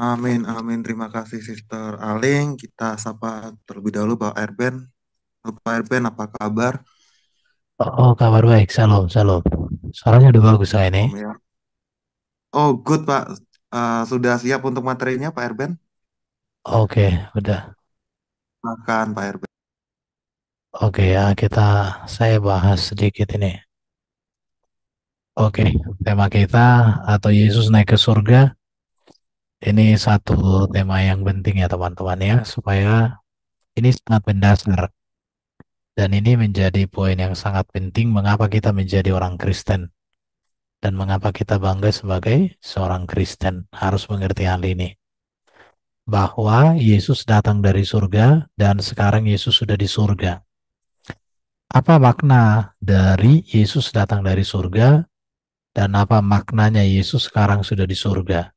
Amin, amin. Terima kasih Sister Aling. Kita sapa terlebih dahulu Pak Erben. Pak Erben, apa kabar? Oh, oh, kabar baik. Salam, salam. Suaranya udah bagus saya ini. Oh, good Pak. Uh, sudah siap untuk materinya Pak Erben? Oke, okay, udah. Makan, Pak Erben. Oke okay, ya, kita saya bahas sedikit ini. Oke, okay, tema kita atau Yesus naik ke surga ini satu tema yang penting ya teman-teman ya, supaya ini sangat mendasar. Dan ini menjadi poin yang sangat penting mengapa kita menjadi orang Kristen. Dan mengapa kita bangga sebagai seorang Kristen. Harus mengerti hal ini. Bahwa Yesus datang dari surga dan sekarang Yesus sudah di surga. Apa makna dari Yesus datang dari surga dan apa maknanya Yesus sekarang sudah di surga.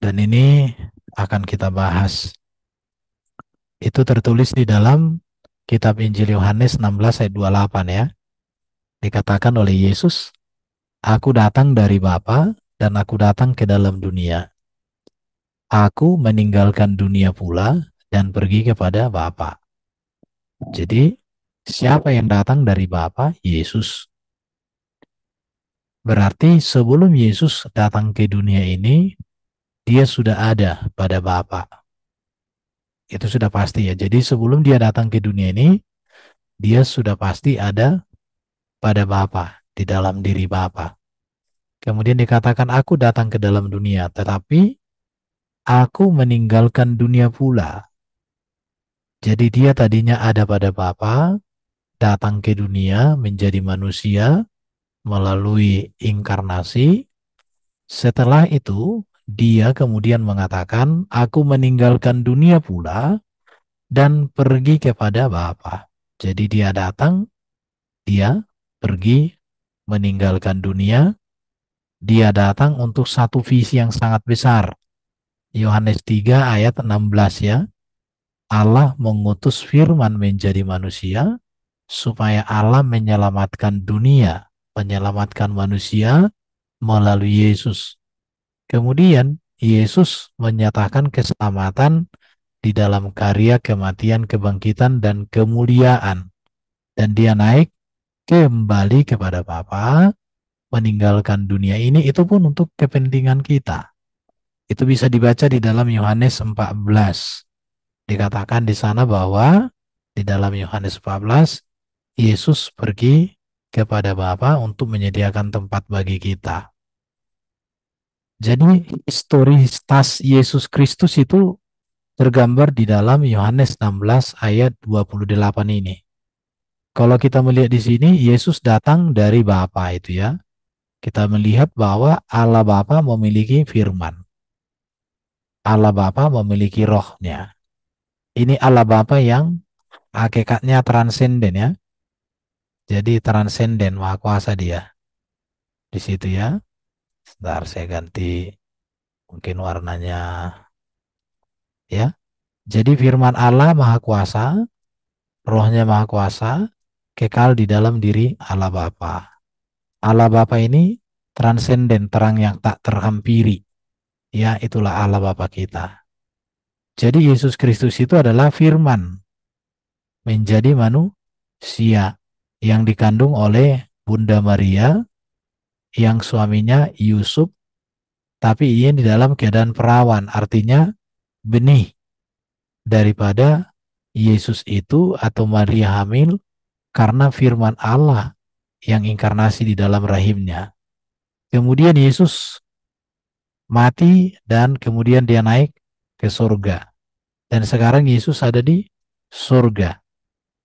Dan ini akan kita bahas. Itu tertulis di dalam kitab Injil Yohanes 16 ayat 28 ya. Dikatakan oleh Yesus, Aku datang dari Bapa dan aku datang ke dalam dunia. Aku meninggalkan dunia pula dan pergi kepada Bapa. Jadi, siapa yang datang dari Bapa? Yesus. Berarti sebelum Yesus datang ke dunia ini, dia sudah ada pada Bapa. Itu sudah pasti ya. Jadi sebelum dia datang ke dunia ini, dia sudah pasti ada pada Bapa, di dalam diri Bapa. Kemudian dikatakan aku datang ke dalam dunia, tetapi aku meninggalkan dunia pula. Jadi dia tadinya ada pada Bapa, datang ke dunia menjadi manusia melalui inkarnasi. Setelah itu dia kemudian mengatakan, aku meninggalkan dunia pula dan pergi kepada Bapa. Jadi dia datang, dia pergi meninggalkan dunia, dia datang untuk satu visi yang sangat besar. Yohanes 3 ayat 16 ya. Allah mengutus firman menjadi manusia supaya Allah menyelamatkan dunia, menyelamatkan manusia melalui Yesus. Kemudian Yesus menyatakan keselamatan di dalam karya kematian, kebangkitan, dan kemuliaan. Dan dia naik kembali kepada Bapa, meninggalkan dunia ini itu pun untuk kepentingan kita. Itu bisa dibaca di dalam Yohanes 14. Dikatakan di sana bahwa di dalam Yohanes 14 Yesus pergi kepada Bapa untuk menyediakan tempat bagi kita. Jadi historisitas Yesus Kristus itu tergambar di dalam Yohanes 16 ayat 28 ini. Kalau kita melihat di sini Yesus datang dari Bapa itu ya. Kita melihat bahwa Allah Bapa memiliki firman. Allah Bapa memiliki rohnya. Ini Allah Bapa yang hakikatnya transenden ya. Jadi transenden maha kuasa dia. Di situ ya sebentar saya ganti mungkin warnanya ya jadi firman Allah maha kuasa rohnya maha kuasa kekal di dalam diri Allah Bapa Allah Bapa ini transenden terang yang tak terhampiri ya itulah Allah Bapa kita jadi Yesus Kristus itu adalah firman menjadi manusia yang dikandung oleh Bunda Maria yang suaminya Yusuf tapi ia di dalam keadaan perawan artinya benih daripada Yesus itu atau Maria hamil karena firman Allah yang inkarnasi di dalam rahimnya. Kemudian Yesus mati dan kemudian dia naik ke surga. Dan sekarang Yesus ada di surga.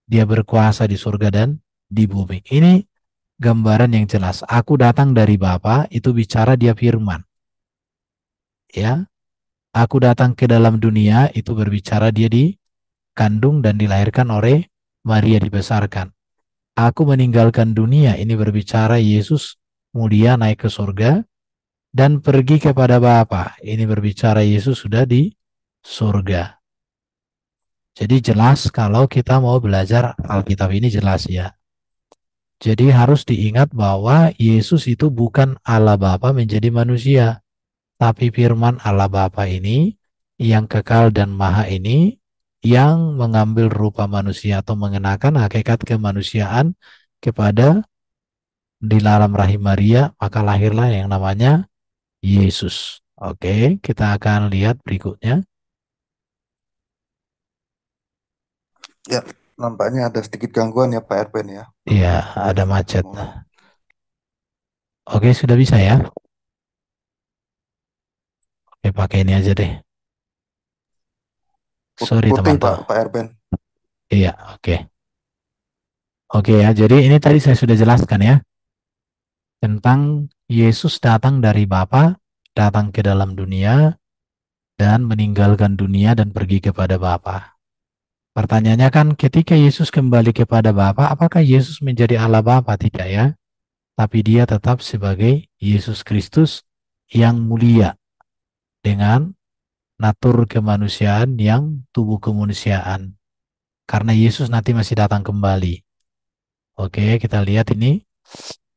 Dia berkuasa di surga dan di bumi. Ini gambaran yang jelas. Aku datang dari Bapa, itu bicara dia firman. Ya. Aku datang ke dalam dunia, itu berbicara dia dikandung dan dilahirkan oleh Maria dibesarkan. Aku meninggalkan dunia, ini berbicara Yesus mulia naik ke surga dan pergi kepada Bapa. Ini berbicara Yesus sudah di surga. Jadi jelas kalau kita mau belajar Alkitab ini jelas ya. Jadi harus diingat bahwa Yesus itu bukan Allah Bapa menjadi manusia, tapi firman Allah Bapa ini yang kekal dan maha ini yang mengambil rupa manusia atau mengenakan hakikat kemanusiaan kepada di dalam rahim Maria, maka lahirlah yang namanya Yesus. Oke, kita akan lihat berikutnya. Ya. Nampaknya ada sedikit gangguan ya Pak Erben ya. Iya, ada macet. Oh. Oke, sudah bisa ya? Oke, pakai ini aja deh. Sorry teman-teman. Pak, Erben. Iya, oke. Oke ya, jadi ini tadi saya sudah jelaskan ya. Tentang Yesus datang dari Bapa, datang ke dalam dunia, dan meninggalkan dunia dan pergi kepada Bapa. Pertanyaannya kan ketika Yesus kembali kepada Bapa, apakah Yesus menjadi Allah Bapa? Tidak ya. Tapi dia tetap sebagai Yesus Kristus yang mulia dengan natur kemanusiaan yang tubuh kemanusiaan. Karena Yesus nanti masih datang kembali. Oke, kita lihat ini.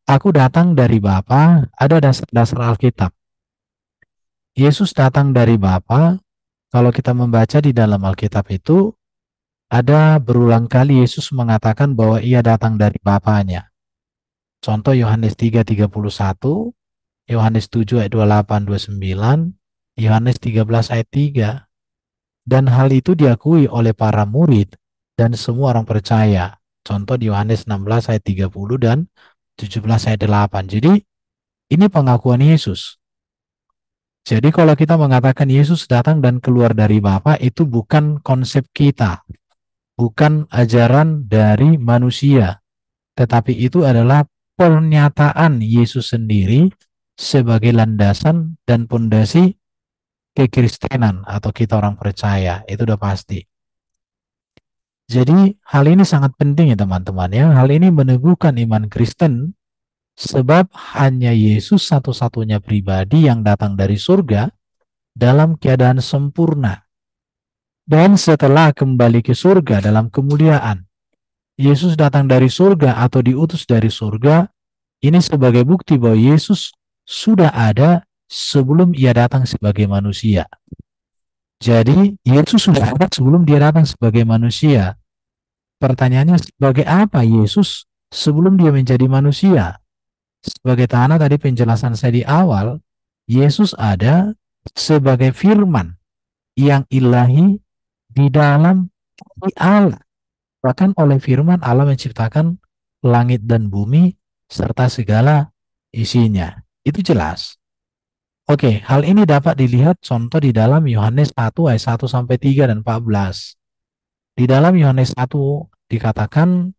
Aku datang dari Bapa, ada dasar-dasar Alkitab. Yesus datang dari Bapa. Kalau kita membaca di dalam Alkitab itu, ada berulang kali Yesus mengatakan bahwa ia datang dari Bapaknya. Contoh Yohanes 3:31, Yohanes 7 ayat 28 29, Yohanes 13 ayat 3. Dan hal itu diakui oleh para murid dan semua orang percaya. Contoh di Yohanes 16 ayat 30 dan 17 ayat 8. Jadi ini pengakuan Yesus. Jadi kalau kita mengatakan Yesus datang dan keluar dari Bapa itu bukan konsep kita bukan ajaran dari manusia, tetapi itu adalah pernyataan Yesus sendiri sebagai landasan dan pondasi kekristenan atau kita orang percaya. Itu udah pasti. Jadi hal ini sangat penting ya teman-teman ya. Hal ini meneguhkan iman Kristen sebab hanya Yesus satu-satunya pribadi yang datang dari surga dalam keadaan sempurna dan setelah kembali ke surga dalam kemuliaan, Yesus datang dari surga atau diutus dari surga, ini sebagai bukti bahwa Yesus sudah ada sebelum ia datang sebagai manusia. Jadi, Yesus sudah ada sebelum dia datang sebagai manusia. Pertanyaannya, sebagai apa Yesus sebelum dia menjadi manusia? Sebagai tanah tadi penjelasan saya di awal, Yesus ada sebagai firman yang ilahi di dalam di Allah. Bahkan oleh firman Allah menciptakan langit dan bumi serta segala isinya. Itu jelas. Oke, hal ini dapat dilihat contoh di dalam Yohanes 1 ayat 1 sampai 3 dan 14. Di dalam Yohanes 1 dikatakan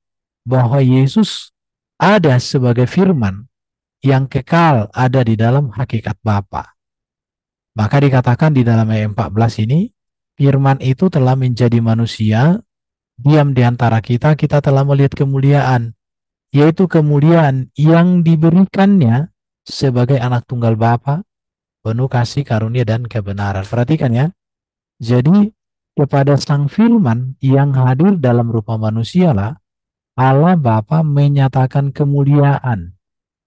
bahwa Yesus ada sebagai firman yang kekal ada di dalam hakikat Bapa. Maka dikatakan di dalam ayat 14 ini Firman itu telah menjadi manusia, diam di antara kita, kita telah melihat kemuliaan, yaitu kemuliaan yang diberikannya sebagai anak tunggal Bapa, penuh kasih karunia dan kebenaran. Perhatikan ya. Jadi kepada Sang Firman yang hadir dalam rupa manusialah Allah Bapa menyatakan kemuliaan,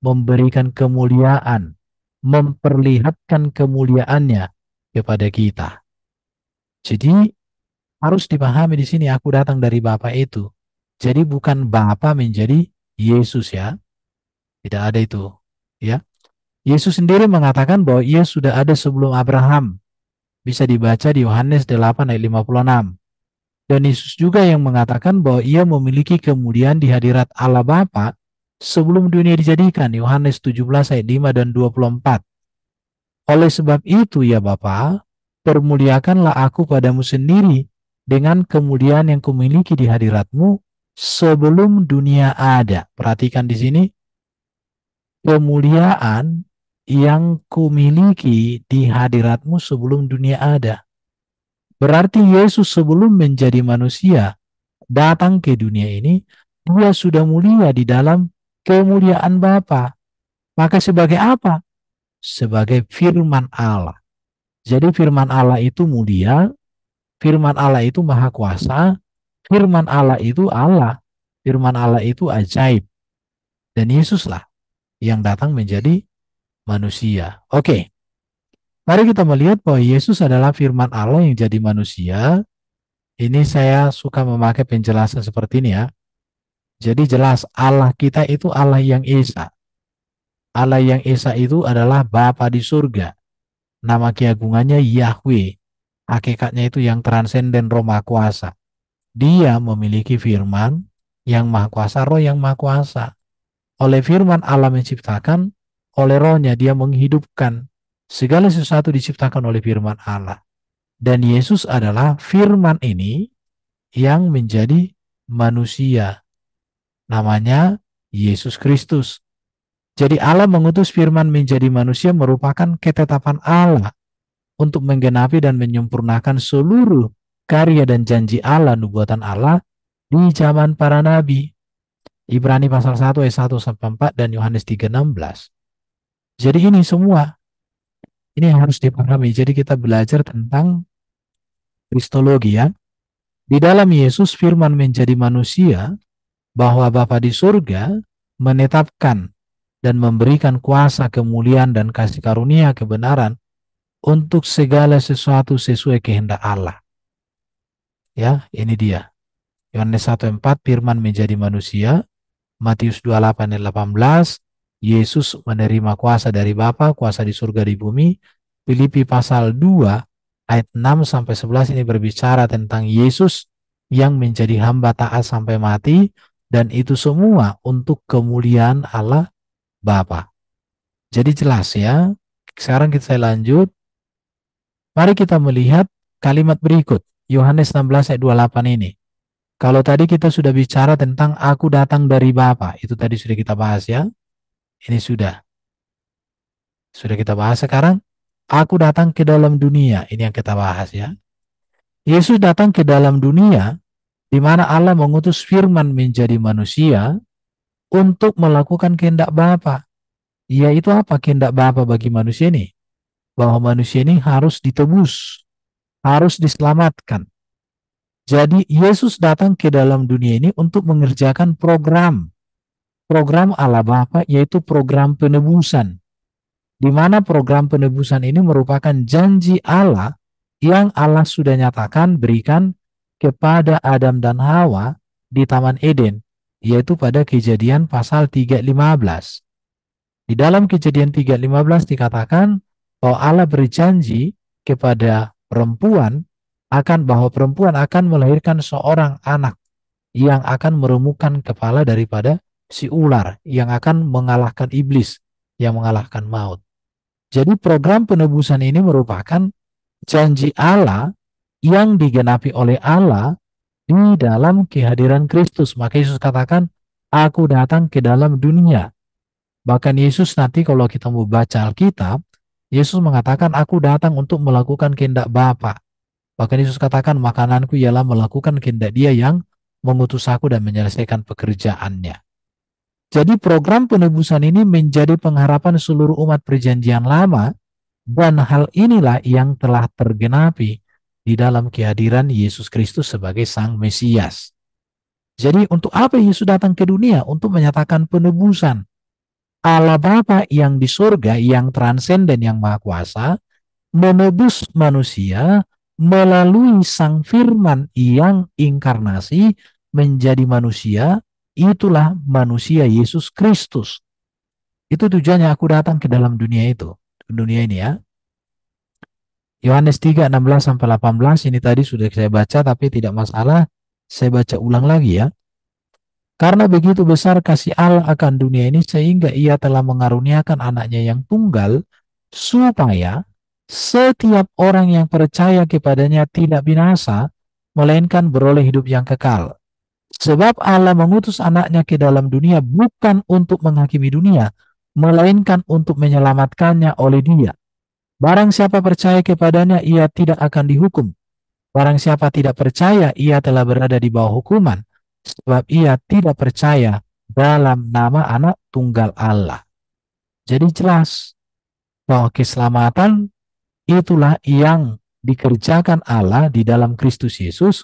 memberikan kemuliaan, memperlihatkan kemuliaannya kepada kita. Jadi harus dipahami di sini aku datang dari Bapa itu. Jadi bukan Bapa menjadi Yesus ya. Tidak ada itu, ya. Yesus sendiri mengatakan bahwa ia sudah ada sebelum Abraham. Bisa dibaca di Yohanes 8 ayat 56. Dan Yesus juga yang mengatakan bahwa ia memiliki kemudian di hadirat Allah Bapa sebelum dunia dijadikan. Yohanes 17 ayat 5 dan 24. Oleh sebab itu ya Bapa, permuliakanlah aku padamu sendiri dengan kemuliaan yang kumiliki di hadiratmu sebelum dunia ada. Perhatikan di sini, kemuliaan yang kumiliki di hadiratmu sebelum dunia ada. Berarti Yesus sebelum menjadi manusia datang ke dunia ini, dia sudah mulia di dalam kemuliaan Bapa. Maka sebagai apa? Sebagai firman Allah. Jadi firman Allah itu mulia, firman Allah itu maha kuasa, firman Allah itu Allah, firman Allah itu ajaib. Dan Yesuslah yang datang menjadi manusia. Oke. Mari kita melihat bahwa Yesus adalah firman Allah yang jadi manusia. Ini saya suka memakai penjelasan seperti ini ya. Jadi jelas Allah kita itu Allah yang Esa. Allah yang Esa itu adalah Bapa di surga. Nama keagungannya Yahweh. Hakikatnya itu yang transenden roh maha kuasa. Dia memiliki firman yang maha kuasa, roh yang maha kuasa. Oleh firman Allah menciptakan, oleh rohnya dia menghidupkan. Segala sesuatu diciptakan oleh firman Allah. Dan Yesus adalah firman ini yang menjadi manusia. Namanya Yesus Kristus. Jadi Allah mengutus firman menjadi manusia merupakan ketetapan Allah untuk menggenapi dan menyempurnakan seluruh karya dan janji Allah, nubuatan Allah di zaman para nabi. Ibrani pasal 1 ayat 1 sampai 4 dan Yohanes 3:16. Jadi ini semua ini yang harus dipahami. Jadi kita belajar tentang kristologi ya. Di dalam Yesus firman menjadi manusia bahwa Bapa di surga menetapkan dan memberikan kuasa kemuliaan dan kasih karunia kebenaran untuk segala sesuatu sesuai kehendak Allah. Ya, ini dia. Yohanes 1:4 firman menjadi manusia, Matius 28:18 Yesus menerima kuasa dari Bapa, kuasa di surga di bumi. Filipi pasal 2 ayat 6 sampai 11 ini berbicara tentang Yesus yang menjadi hamba taat sampai mati dan itu semua untuk kemuliaan Allah Bapa. Jadi jelas ya. Sekarang kita lanjut. Mari kita melihat kalimat berikut. Yohanes 16 ayat 28 ini. Kalau tadi kita sudah bicara tentang aku datang dari Bapa, itu tadi sudah kita bahas ya. Ini sudah. Sudah kita bahas sekarang. Aku datang ke dalam dunia, ini yang kita bahas ya. Yesus datang ke dalam dunia di mana Allah mengutus firman menjadi manusia untuk melakukan kehendak Bapa. Yaitu apa kehendak Bapa bagi manusia ini? Bahwa manusia ini harus ditebus, harus diselamatkan. Jadi Yesus datang ke dalam dunia ini untuk mengerjakan program. Program Allah Bapa yaitu program penebusan. Di mana program penebusan ini merupakan janji Allah yang Allah sudah nyatakan berikan kepada Adam dan Hawa di Taman Eden yaitu pada kejadian pasal 3.15. Di dalam kejadian 3.15 dikatakan bahwa Allah berjanji kepada perempuan akan bahwa perempuan akan melahirkan seorang anak yang akan meremukan kepala daripada si ular yang akan mengalahkan iblis yang mengalahkan maut. Jadi program penebusan ini merupakan janji Allah yang digenapi oleh Allah di dalam kehadiran Kristus. Maka Yesus katakan, aku datang ke dalam dunia. Bahkan Yesus nanti kalau kita mau baca Alkitab, Yesus mengatakan, aku datang untuk melakukan kehendak Bapa. Bahkan Yesus katakan, makananku ialah melakukan kehendak dia yang mengutus aku dan menyelesaikan pekerjaannya. Jadi program penebusan ini menjadi pengharapan seluruh umat perjanjian lama dan hal inilah yang telah tergenapi di dalam kehadiran Yesus Kristus sebagai Sang Mesias. Jadi untuk apa Yesus datang ke dunia? Untuk menyatakan penebusan. Allah Bapa yang di surga, yang transenden, yang maha kuasa, menebus manusia melalui sang firman yang inkarnasi menjadi manusia, itulah manusia Yesus Kristus. Itu tujuannya aku datang ke dalam dunia itu, dunia ini ya. Yohanes 3, 16 sampai 18 ini tadi sudah saya baca tapi tidak masalah. Saya baca ulang lagi ya. Karena begitu besar kasih Allah akan dunia ini sehingga ia telah mengaruniakan anaknya yang tunggal supaya setiap orang yang percaya kepadanya tidak binasa melainkan beroleh hidup yang kekal. Sebab Allah mengutus anaknya ke dalam dunia bukan untuk menghakimi dunia, melainkan untuk menyelamatkannya oleh dia. Barang siapa percaya kepadanya, ia tidak akan dihukum. Barang siapa tidak percaya, ia telah berada di bawah hukuman, sebab ia tidak percaya dalam nama anak tunggal Allah. Jadi jelas bahwa keselamatan itulah yang dikerjakan Allah di dalam Kristus Yesus,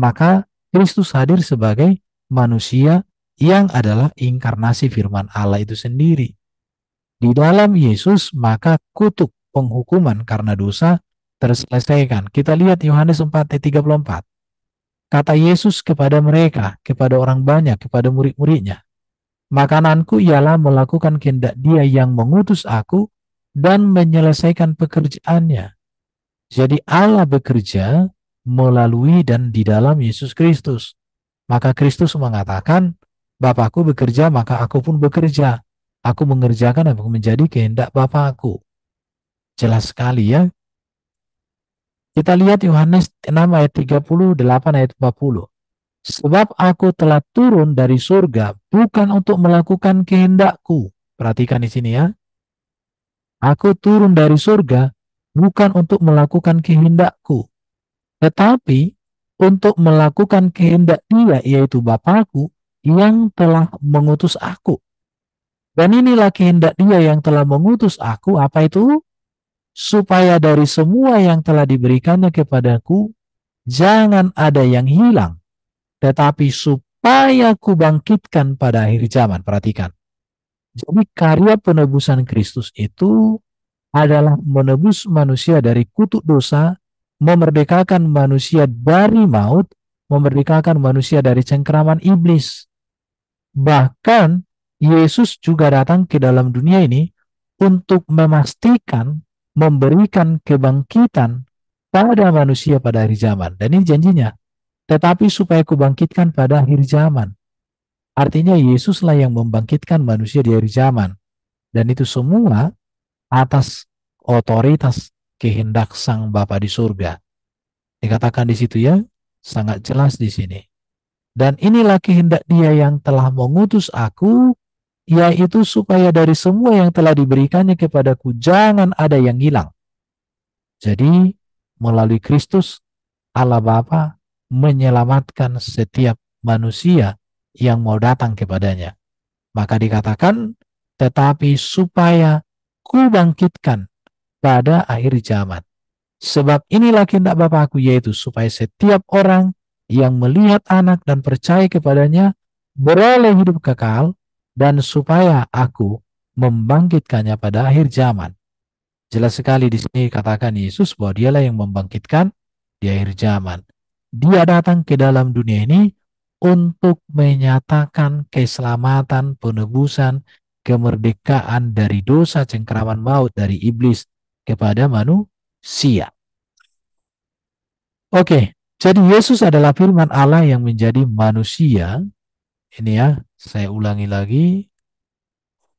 maka Kristus hadir sebagai manusia yang adalah inkarnasi firman Allah itu sendiri. Di dalam Yesus maka kutuk penghukuman karena dosa terselesaikan. Kita lihat Yohanes 4 ayat 34. Kata Yesus kepada mereka, kepada orang banyak, kepada murid-muridnya, Makananku ialah melakukan kehendak dia yang mengutus aku dan menyelesaikan pekerjaannya. Jadi Allah bekerja melalui dan di dalam Yesus Kristus. Maka Kristus mengatakan, Bapakku bekerja, maka aku pun bekerja. Aku mengerjakan dan menjadi kehendak Bapakku jelas sekali ya. Kita lihat Yohanes 6 ayat 38 ayat 40. Sebab aku telah turun dari surga bukan untuk melakukan kehendakku. Perhatikan di sini ya. Aku turun dari surga bukan untuk melakukan kehendakku. Tetapi untuk melakukan kehendak dia yaitu Bapakku yang telah mengutus aku. Dan inilah kehendak dia yang telah mengutus aku. Apa itu? supaya dari semua yang telah diberikannya kepadaku, jangan ada yang hilang, tetapi supaya ku bangkitkan pada akhir zaman. Perhatikan. Jadi karya penebusan Kristus itu adalah menebus manusia dari kutuk dosa, memerdekakan manusia dari maut, memerdekakan manusia dari cengkeraman iblis. Bahkan Yesus juga datang ke dalam dunia ini untuk memastikan memberikan kebangkitan pada manusia pada hari zaman. Dan ini janjinya. Tetapi supaya kubangkitkan pada akhir zaman. Artinya Yesuslah yang membangkitkan manusia di hari zaman. Dan itu semua atas otoritas kehendak Sang Bapa di surga. Dikatakan di situ ya, sangat jelas di sini. Dan inilah kehendak dia yang telah mengutus aku yaitu supaya dari semua yang telah diberikannya kepadaku jangan ada yang hilang. Jadi melalui Kristus Allah Bapa menyelamatkan setiap manusia yang mau datang kepadanya. Maka dikatakan tetapi supaya ku bangkitkan pada akhir zaman. Sebab inilah kehendak Bapakku yaitu supaya setiap orang yang melihat anak dan percaya kepadanya beroleh hidup kekal dan supaya aku membangkitkannya pada akhir zaman. Jelas sekali di sini katakan Yesus bahwa dialah yang membangkitkan di akhir zaman. Dia datang ke dalam dunia ini untuk menyatakan keselamatan, penebusan, kemerdekaan dari dosa cengkeraman maut dari iblis kepada manusia. Oke, jadi Yesus adalah firman Allah yang menjadi manusia ini ya, saya ulangi lagi.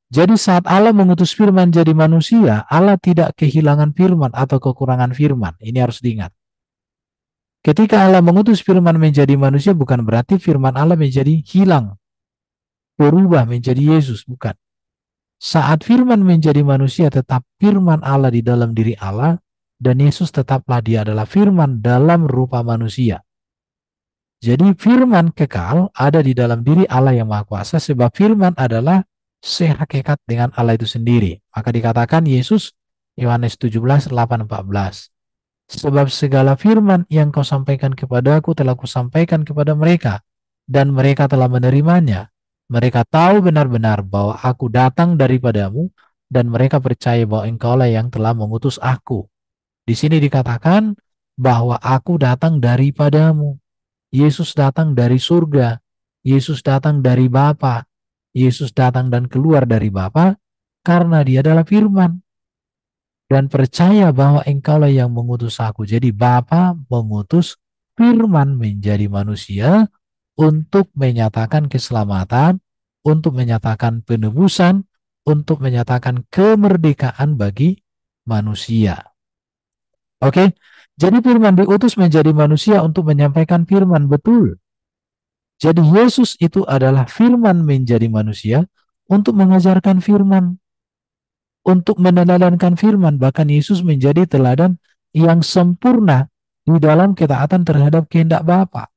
Jadi saat Allah mengutus firman jadi manusia, Allah tidak kehilangan firman atau kekurangan firman. Ini harus diingat. Ketika Allah mengutus firman menjadi manusia, bukan berarti firman Allah menjadi hilang. Berubah menjadi Yesus, bukan. Saat firman menjadi manusia, tetap firman Allah di dalam diri Allah, dan Yesus tetaplah dia adalah firman dalam rupa manusia. Jadi firman kekal ada di dalam diri Allah yang Maha Kuasa sebab firman adalah sehakikat dengan Allah itu sendiri. Maka dikatakan Yesus Yohanes 17, 8, 14. Sebab segala firman yang kau sampaikan kepada aku telah kusampaikan kepada mereka dan mereka telah menerimanya. Mereka tahu benar-benar bahwa aku datang daripadamu dan mereka percaya bahwa engkaulah yang telah mengutus aku. Di sini dikatakan bahwa aku datang daripadamu. Yesus datang dari surga, Yesus datang dari Bapa, Yesus datang dan keluar dari Bapa karena dia adalah firman. Dan percaya bahwa engkaulah yang mengutus aku. Jadi Bapa mengutus firman menjadi manusia untuk menyatakan keselamatan, untuk menyatakan penebusan, untuk menyatakan kemerdekaan bagi manusia. Oke, okay? Jadi firman diutus menjadi manusia untuk menyampaikan firman, betul. Jadi Yesus itu adalah firman menjadi manusia untuk mengajarkan firman, untuk meneladankan firman. Bahkan Yesus menjadi teladan yang sempurna di dalam ketaatan terhadap kehendak Bapa.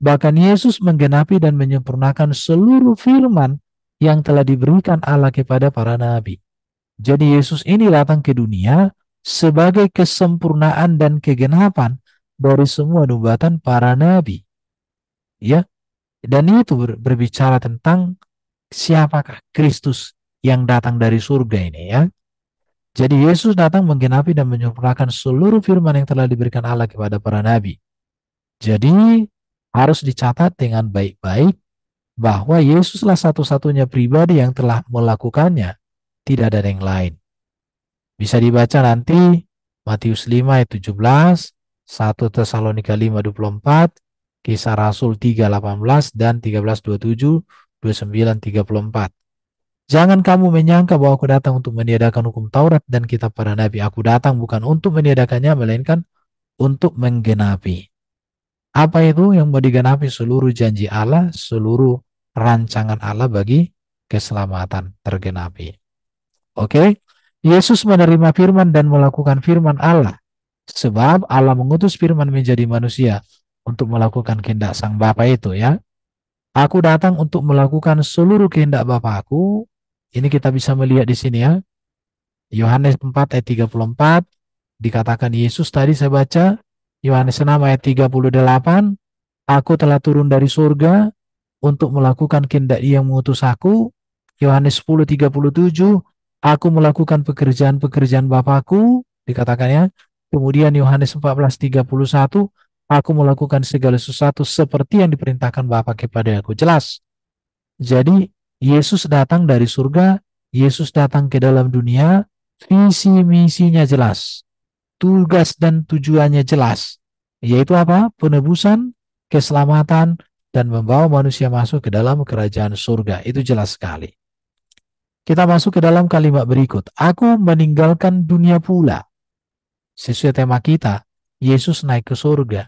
Bahkan Yesus menggenapi dan menyempurnakan seluruh firman yang telah diberikan Allah kepada para nabi. Jadi Yesus ini datang ke dunia sebagai kesempurnaan dan kegenapan dari semua nubatan para nabi. Ya. Dan itu berbicara tentang siapakah Kristus yang datang dari surga ini ya. Jadi Yesus datang menggenapi dan menyempurnakan seluruh firman yang telah diberikan Allah kepada para nabi. Jadi harus dicatat dengan baik-baik bahwa Yesuslah satu-satunya pribadi yang telah melakukannya, tidak ada yang lain. Bisa dibaca nanti Matius 5 ayat 17, 1 Tesalonika 5 24, Kisah Rasul 18 dan 13.27, 29.34. Jangan kamu menyangka bahwa aku datang untuk meniadakan hukum Taurat dan kitab para nabi. Aku datang bukan untuk meniadakannya, melainkan untuk menggenapi. Apa itu yang mau digenapi seluruh janji Allah, seluruh rancangan Allah bagi keselamatan tergenapi. Oke? Okay? Yesus menerima firman dan melakukan firman Allah. Sebab Allah mengutus firman menjadi manusia untuk melakukan kehendak sang Bapa itu ya. Aku datang untuk melakukan seluruh kehendak Bapakku. Ini kita bisa melihat di sini ya. Yohanes 4 ayat 34 dikatakan Yesus tadi saya baca Yohanes 6 ayat 38 Aku telah turun dari surga untuk melakukan kehendak yang mengutus aku. Yohanes 10 37 Aku melakukan pekerjaan-pekerjaan Bapakku, dikatakannya. Kemudian Yohanes 14:31, aku melakukan segala sesuatu seperti yang diperintahkan Bapa kepada aku. Jelas. Jadi Yesus datang dari surga, Yesus datang ke dalam dunia, visi misinya jelas. Tugas dan tujuannya jelas, yaitu apa? Penebusan, keselamatan, dan membawa manusia masuk ke dalam kerajaan surga. Itu jelas sekali. Kita masuk ke dalam kalimat berikut. Aku meninggalkan dunia pula. Sesuai tema kita, Yesus naik ke surga.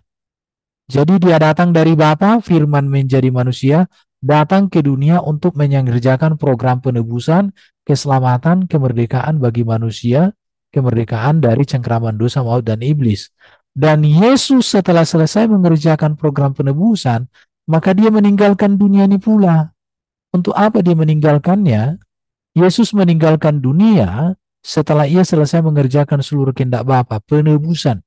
Jadi dia datang dari Bapa, firman menjadi manusia, datang ke dunia untuk mengerjakan program penebusan, keselamatan, kemerdekaan bagi manusia, kemerdekaan dari cengkraman dosa, maut, dan iblis. Dan Yesus setelah selesai mengerjakan program penebusan, maka dia meninggalkan dunia ini pula. Untuk apa dia meninggalkannya? Yesus meninggalkan dunia setelah ia selesai mengerjakan seluruh kehendak Bapa, penebusan,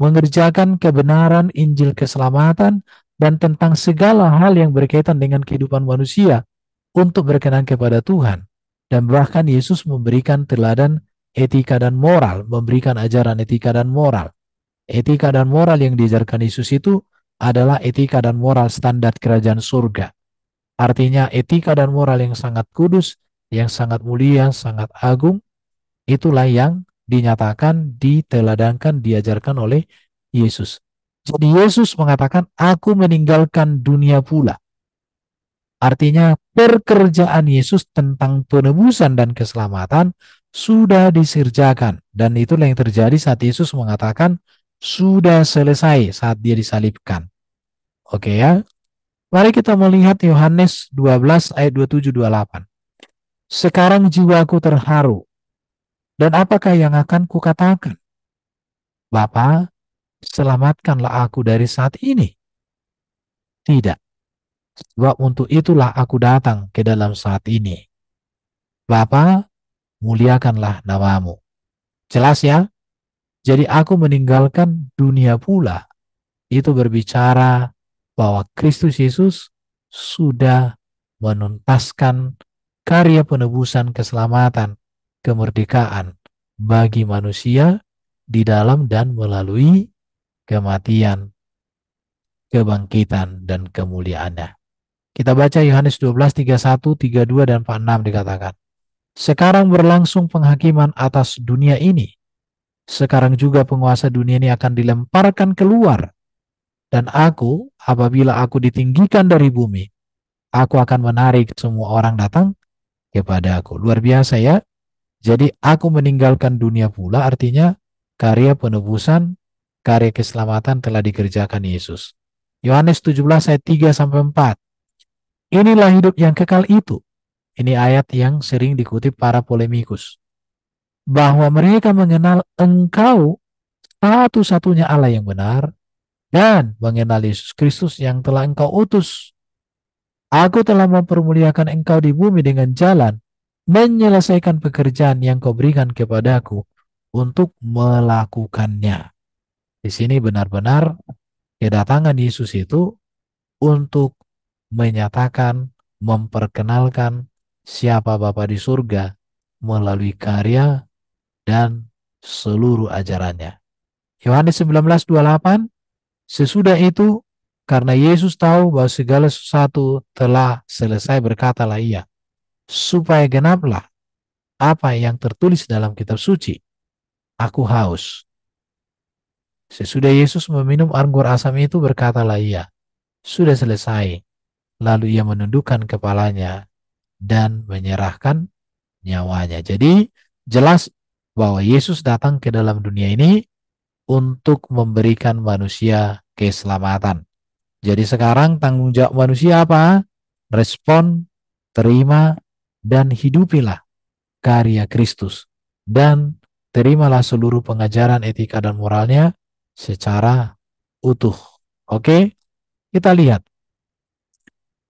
mengerjakan kebenaran Injil keselamatan dan tentang segala hal yang berkaitan dengan kehidupan manusia untuk berkenan kepada Tuhan. Dan bahkan Yesus memberikan teladan etika dan moral, memberikan ajaran etika dan moral. Etika dan moral yang diajarkan Yesus itu adalah etika dan moral standar kerajaan surga. Artinya etika dan moral yang sangat kudus yang sangat mulia, sangat agung, itulah yang dinyatakan, diteladankan, diajarkan oleh Yesus. Jadi Yesus mengatakan, aku meninggalkan dunia pula. Artinya pekerjaan Yesus tentang penebusan dan keselamatan sudah disirjakan. Dan itulah yang terjadi saat Yesus mengatakan, sudah selesai saat dia disalibkan. Oke ya. Mari kita melihat Yohanes 12 ayat 27-28. Sekarang jiwaku terharu. Dan apakah yang akan kukatakan? Bapa, selamatkanlah aku dari saat ini. Tidak. Sebab untuk itulah aku datang ke dalam saat ini. Bapa, muliakanlah namamu. Jelas ya? Jadi aku meninggalkan dunia pula. Itu berbicara bahwa Kristus Yesus sudah menuntaskan karya penebusan keselamatan, kemerdekaan bagi manusia di dalam dan melalui kematian, kebangkitan, dan kemuliaannya. Kita baca Yohanes 12, 31, 32, dan 46 dikatakan, Sekarang berlangsung penghakiman atas dunia ini. Sekarang juga penguasa dunia ini akan dilemparkan keluar. Dan aku, apabila aku ditinggikan dari bumi, aku akan menarik semua orang datang kepada aku. Luar biasa ya. Jadi aku meninggalkan dunia pula artinya karya penebusan, karya keselamatan telah dikerjakan Yesus. Yohanes 17 ayat 3 sampai 4. Inilah hidup yang kekal itu. Ini ayat yang sering dikutip para polemikus. Bahwa mereka mengenal engkau satu-satunya Allah yang benar dan mengenal Yesus Kristus yang telah engkau utus. Aku telah mempermuliakan engkau di bumi dengan jalan, menyelesaikan pekerjaan yang kau berikan kepadaku untuk melakukannya. Di sini benar-benar kedatangan Yesus itu untuk menyatakan, memperkenalkan siapa Bapa di surga melalui karya dan seluruh ajarannya. Yohanes 19:28 Sesudah itu karena Yesus tahu bahwa segala sesuatu telah selesai berkatalah ia. Supaya genaplah apa yang tertulis dalam kitab suci. Aku haus. Sesudah Yesus meminum anggur asam itu berkatalah ia, sudah selesai. Lalu ia menundukkan kepalanya dan menyerahkan nyawanya. Jadi jelas bahwa Yesus datang ke dalam dunia ini untuk memberikan manusia keselamatan. Jadi sekarang tanggung jawab manusia apa? Respon, terima, dan hidupilah karya Kristus. Dan terimalah seluruh pengajaran etika dan moralnya secara utuh. Oke, kita lihat.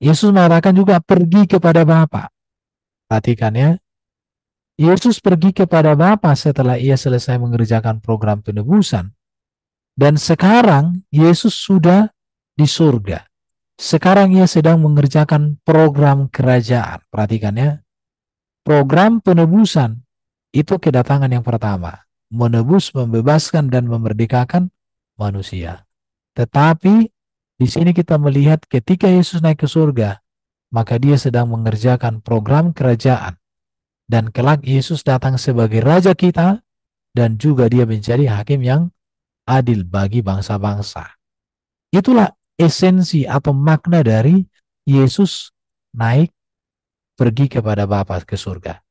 Yesus mengatakan juga pergi kepada Bapa. Perhatikan ya. Yesus pergi kepada Bapa setelah ia selesai mengerjakan program penebusan. Dan sekarang Yesus sudah di surga. Sekarang ia sedang mengerjakan program kerajaan. Perhatikan ya. Program penebusan itu kedatangan yang pertama. Menebus, membebaskan, dan memerdekakan manusia. Tetapi di sini kita melihat ketika Yesus naik ke surga, maka dia sedang mengerjakan program kerajaan. Dan kelak Yesus datang sebagai raja kita dan juga dia menjadi hakim yang adil bagi bangsa-bangsa. Itulah esensi atau makna dari Yesus naik pergi kepada Bapa ke surga.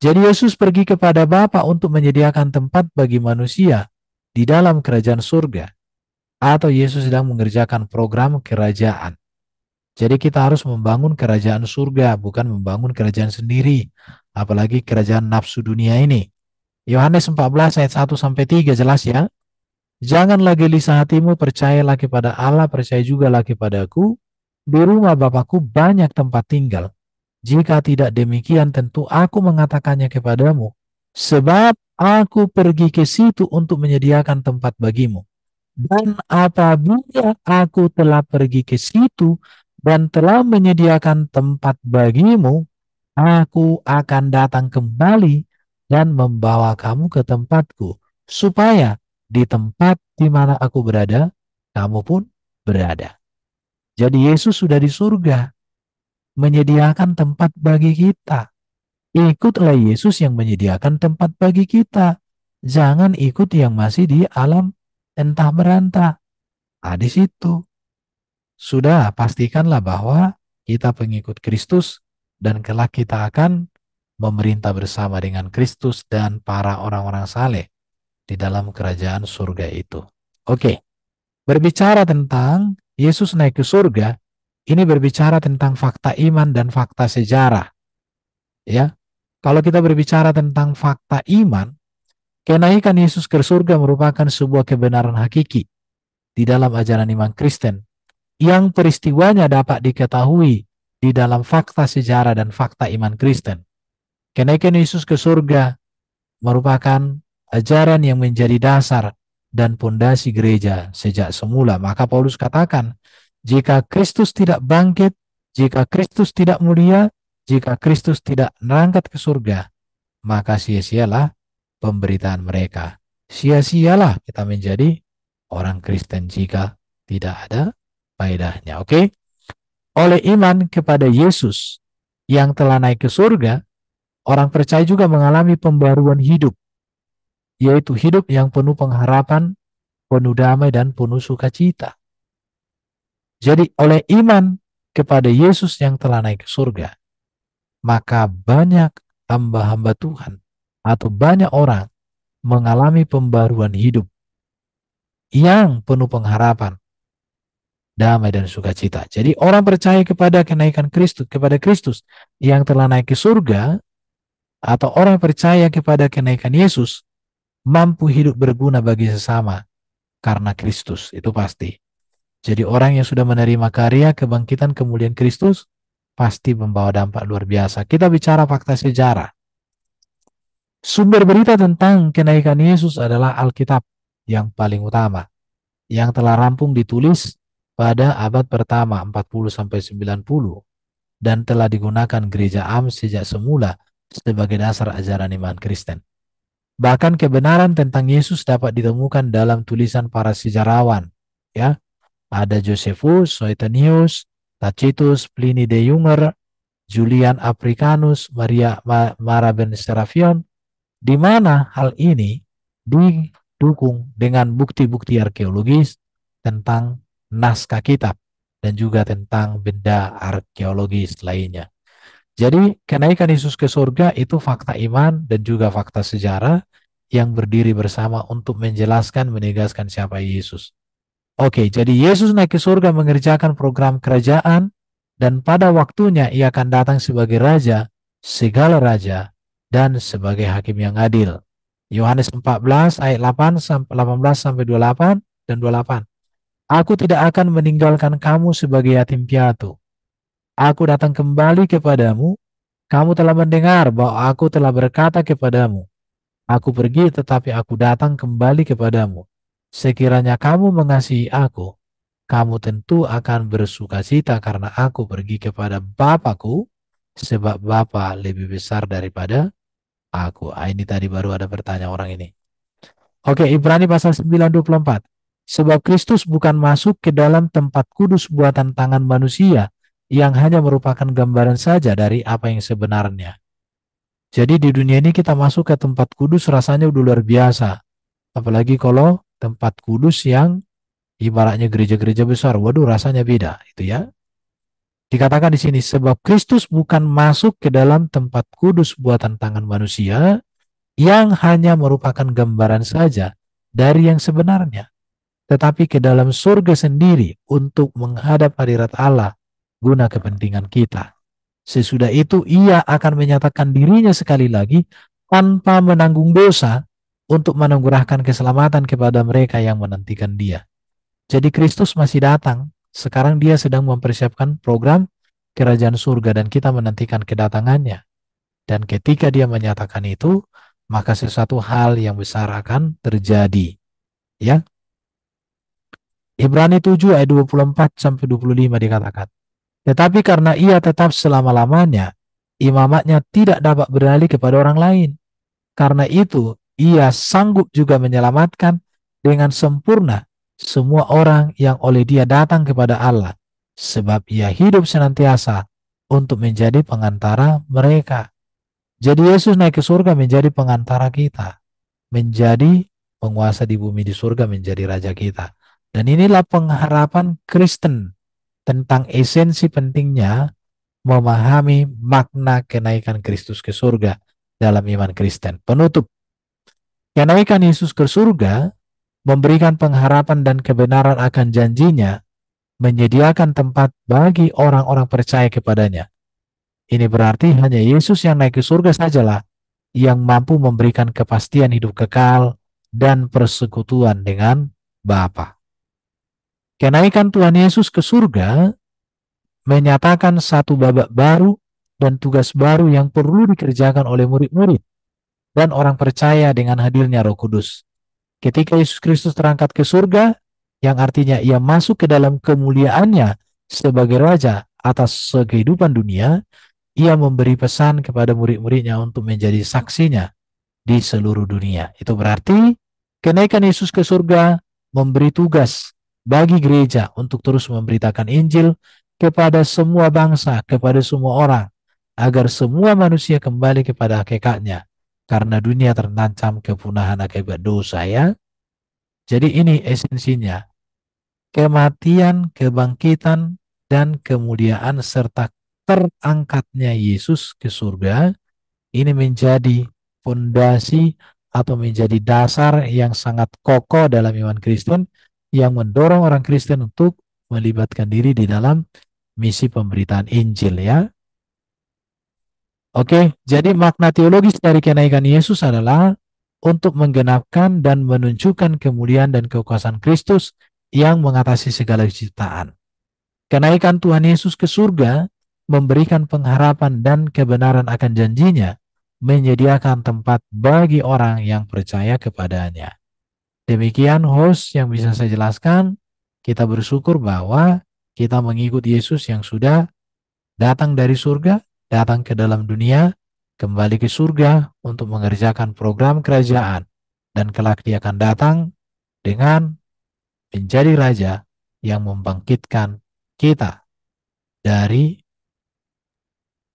Jadi Yesus pergi kepada Bapa untuk menyediakan tempat bagi manusia di dalam kerajaan surga. Atau Yesus sedang mengerjakan program kerajaan. Jadi kita harus membangun kerajaan surga, bukan membangun kerajaan sendiri. Apalagi kerajaan nafsu dunia ini. Yohanes 14 ayat 1 sampai 3 jelas ya. Jangan lagi lisah hatimu, lagi pada Allah, percaya juga lagi padaku Di rumah Bapakku banyak tempat tinggal. Jika tidak demikian, tentu aku mengatakannya kepadamu. Sebab aku pergi ke situ untuk menyediakan tempat bagimu. Dan apabila aku telah pergi ke situ dan telah menyediakan tempat bagimu, aku akan datang kembali dan membawa kamu ke tempatku. Supaya di tempat di mana aku berada, kamu pun berada. Jadi Yesus sudah di surga, menyediakan tempat bagi kita. Ikutlah Yesus yang menyediakan tempat bagi kita. Jangan ikut yang masih di alam entah merantah. Nah, di situ. Sudah pastikanlah bahwa kita pengikut Kristus dan kelak kita akan memerintah bersama dengan Kristus dan para orang-orang saleh di dalam kerajaan surga itu. Oke, berbicara tentang Yesus naik ke surga, ini berbicara tentang fakta iman dan fakta sejarah. Ya, kalau kita berbicara tentang fakta iman, kenaikan Yesus ke surga merupakan sebuah kebenaran hakiki di dalam ajaran iman Kristen yang peristiwanya dapat diketahui di dalam fakta sejarah dan fakta iman Kristen. Kenaikan Yesus ke surga merupakan ajaran yang menjadi dasar dan pondasi gereja sejak semula. Maka Paulus katakan, jika Kristus tidak bangkit, jika Kristus tidak mulia, jika Kristus tidak merangkat ke surga, maka sia-sialah pemberitaan mereka. Sia-sialah kita menjadi orang Kristen jika tidak ada faedahnya. Oke? Okay? Oleh iman kepada Yesus yang telah naik ke surga, orang percaya juga mengalami pembaruan hidup yaitu hidup yang penuh pengharapan, penuh damai dan penuh sukacita. Jadi oleh iman kepada Yesus yang telah naik ke surga, maka banyak hamba-hamba Tuhan atau banyak orang mengalami pembaruan hidup yang penuh pengharapan, damai dan sukacita. Jadi orang percaya kepada kenaikan Kristus, kepada Kristus yang telah naik ke surga atau orang percaya kepada kenaikan Yesus mampu hidup berguna bagi sesama karena Kristus, itu pasti. Jadi orang yang sudah menerima karya kebangkitan kemuliaan Kristus pasti membawa dampak luar biasa. Kita bicara fakta sejarah. Sumber berita tentang kenaikan Yesus adalah Alkitab yang paling utama yang telah rampung ditulis pada abad pertama 40 sampai 90 dan telah digunakan gereja AM sejak semula sebagai dasar ajaran iman Kristen. Bahkan kebenaran tentang Yesus dapat ditemukan dalam tulisan para sejarawan. Ya, ada Josephus, Suetonius, Tacitus, Pliny the Younger, Julian Africanus, Maria Ma, Mara Serafion, di mana hal ini didukung dengan bukti-bukti arkeologis tentang naskah kitab dan juga tentang benda arkeologis lainnya. Jadi kenaikan Yesus ke surga itu fakta iman dan juga fakta sejarah yang berdiri bersama untuk menjelaskan, menegaskan siapa Yesus. Oke, jadi Yesus naik ke surga mengerjakan program kerajaan dan pada waktunya ia akan datang sebagai raja, segala raja, dan sebagai hakim yang adil. Yohanes 14 ayat 8 18 sampai 28 dan 28. Aku tidak akan meninggalkan kamu sebagai yatim piatu aku datang kembali kepadamu, kamu telah mendengar bahwa aku telah berkata kepadamu, aku pergi tetapi aku datang kembali kepadamu. Sekiranya kamu mengasihi aku, kamu tentu akan bersukacita karena aku pergi kepada Bapakku, sebab Bapa lebih besar daripada aku. Ah, ini tadi baru ada pertanyaan orang ini. Oke, Ibrani pasal 9:24. Sebab Kristus bukan masuk ke dalam tempat kudus buatan tangan manusia, yang hanya merupakan gambaran saja dari apa yang sebenarnya. Jadi di dunia ini kita masuk ke tempat kudus rasanya udah luar biasa. Apalagi kalau tempat kudus yang ibaratnya gereja-gereja besar. Waduh rasanya beda itu ya. Dikatakan di sini sebab Kristus bukan masuk ke dalam tempat kudus buatan tangan manusia yang hanya merupakan gambaran saja dari yang sebenarnya, tetapi ke dalam surga sendiri untuk menghadap hadirat Allah guna kepentingan kita. Sesudah itu ia akan menyatakan dirinya sekali lagi tanpa menanggung dosa untuk menanggurahkan keselamatan kepada mereka yang menantikan dia. Jadi Kristus masih datang. Sekarang dia sedang mempersiapkan program kerajaan surga dan kita menantikan kedatangannya. Dan ketika dia menyatakan itu, maka sesuatu hal yang besar akan terjadi. Ya. Ibrani 7 ayat 24 sampai 25 dikatakan. Tetapi karena ia tetap selama-lamanya, imamatnya tidak dapat beralih kepada orang lain. Karena itu, ia sanggup juga menyelamatkan dengan sempurna semua orang yang oleh dia datang kepada Allah, sebab ia hidup senantiasa untuk menjadi pengantara mereka. Jadi Yesus naik ke surga menjadi pengantara kita, menjadi penguasa di bumi di surga menjadi raja kita. Dan inilah pengharapan Kristen tentang esensi pentingnya memahami makna kenaikan Kristus ke surga dalam iman Kristen. Penutup. Kenaikan Yesus ke surga memberikan pengharapan dan kebenaran akan janjinya, menyediakan tempat bagi orang-orang percaya kepadanya. Ini berarti hanya Yesus yang naik ke surga sajalah yang mampu memberikan kepastian hidup kekal dan persekutuan dengan Bapa. Kenaikan Tuhan Yesus ke surga menyatakan satu babak baru dan tugas baru yang perlu dikerjakan oleh murid-murid dan orang percaya dengan hadirnya Roh Kudus. Ketika Yesus Kristus terangkat ke surga, yang artinya ia masuk ke dalam kemuliaannya sebagai raja atas kehidupan dunia, ia memberi pesan kepada murid-muridnya untuk menjadi saksinya di seluruh dunia. Itu berarti kenaikan Yesus ke surga memberi tugas bagi gereja untuk terus memberitakan Injil kepada semua bangsa, kepada semua orang, agar semua manusia kembali kepada hakikatnya, karena dunia terancam kepunahan akibat dosa ya. Jadi ini esensinya, kematian, kebangkitan, dan kemuliaan serta terangkatnya Yesus ke surga, ini menjadi fondasi atau menjadi dasar yang sangat kokoh dalam iman Kristen yang mendorong orang Kristen untuk melibatkan diri di dalam misi pemberitaan Injil ya. Oke, jadi makna teologis dari kenaikan Yesus adalah untuk menggenapkan dan menunjukkan kemuliaan dan kekuasaan Kristus yang mengatasi segala ciptaan. Kenaikan Tuhan Yesus ke surga memberikan pengharapan dan kebenaran akan janjinya, menyediakan tempat bagi orang yang percaya kepadanya. Demikian host yang bisa saya jelaskan. Kita bersyukur bahwa kita mengikuti Yesus yang sudah datang dari surga, datang ke dalam dunia, kembali ke surga untuk mengerjakan program kerajaan dan kelak dia akan datang dengan menjadi raja yang membangkitkan kita dari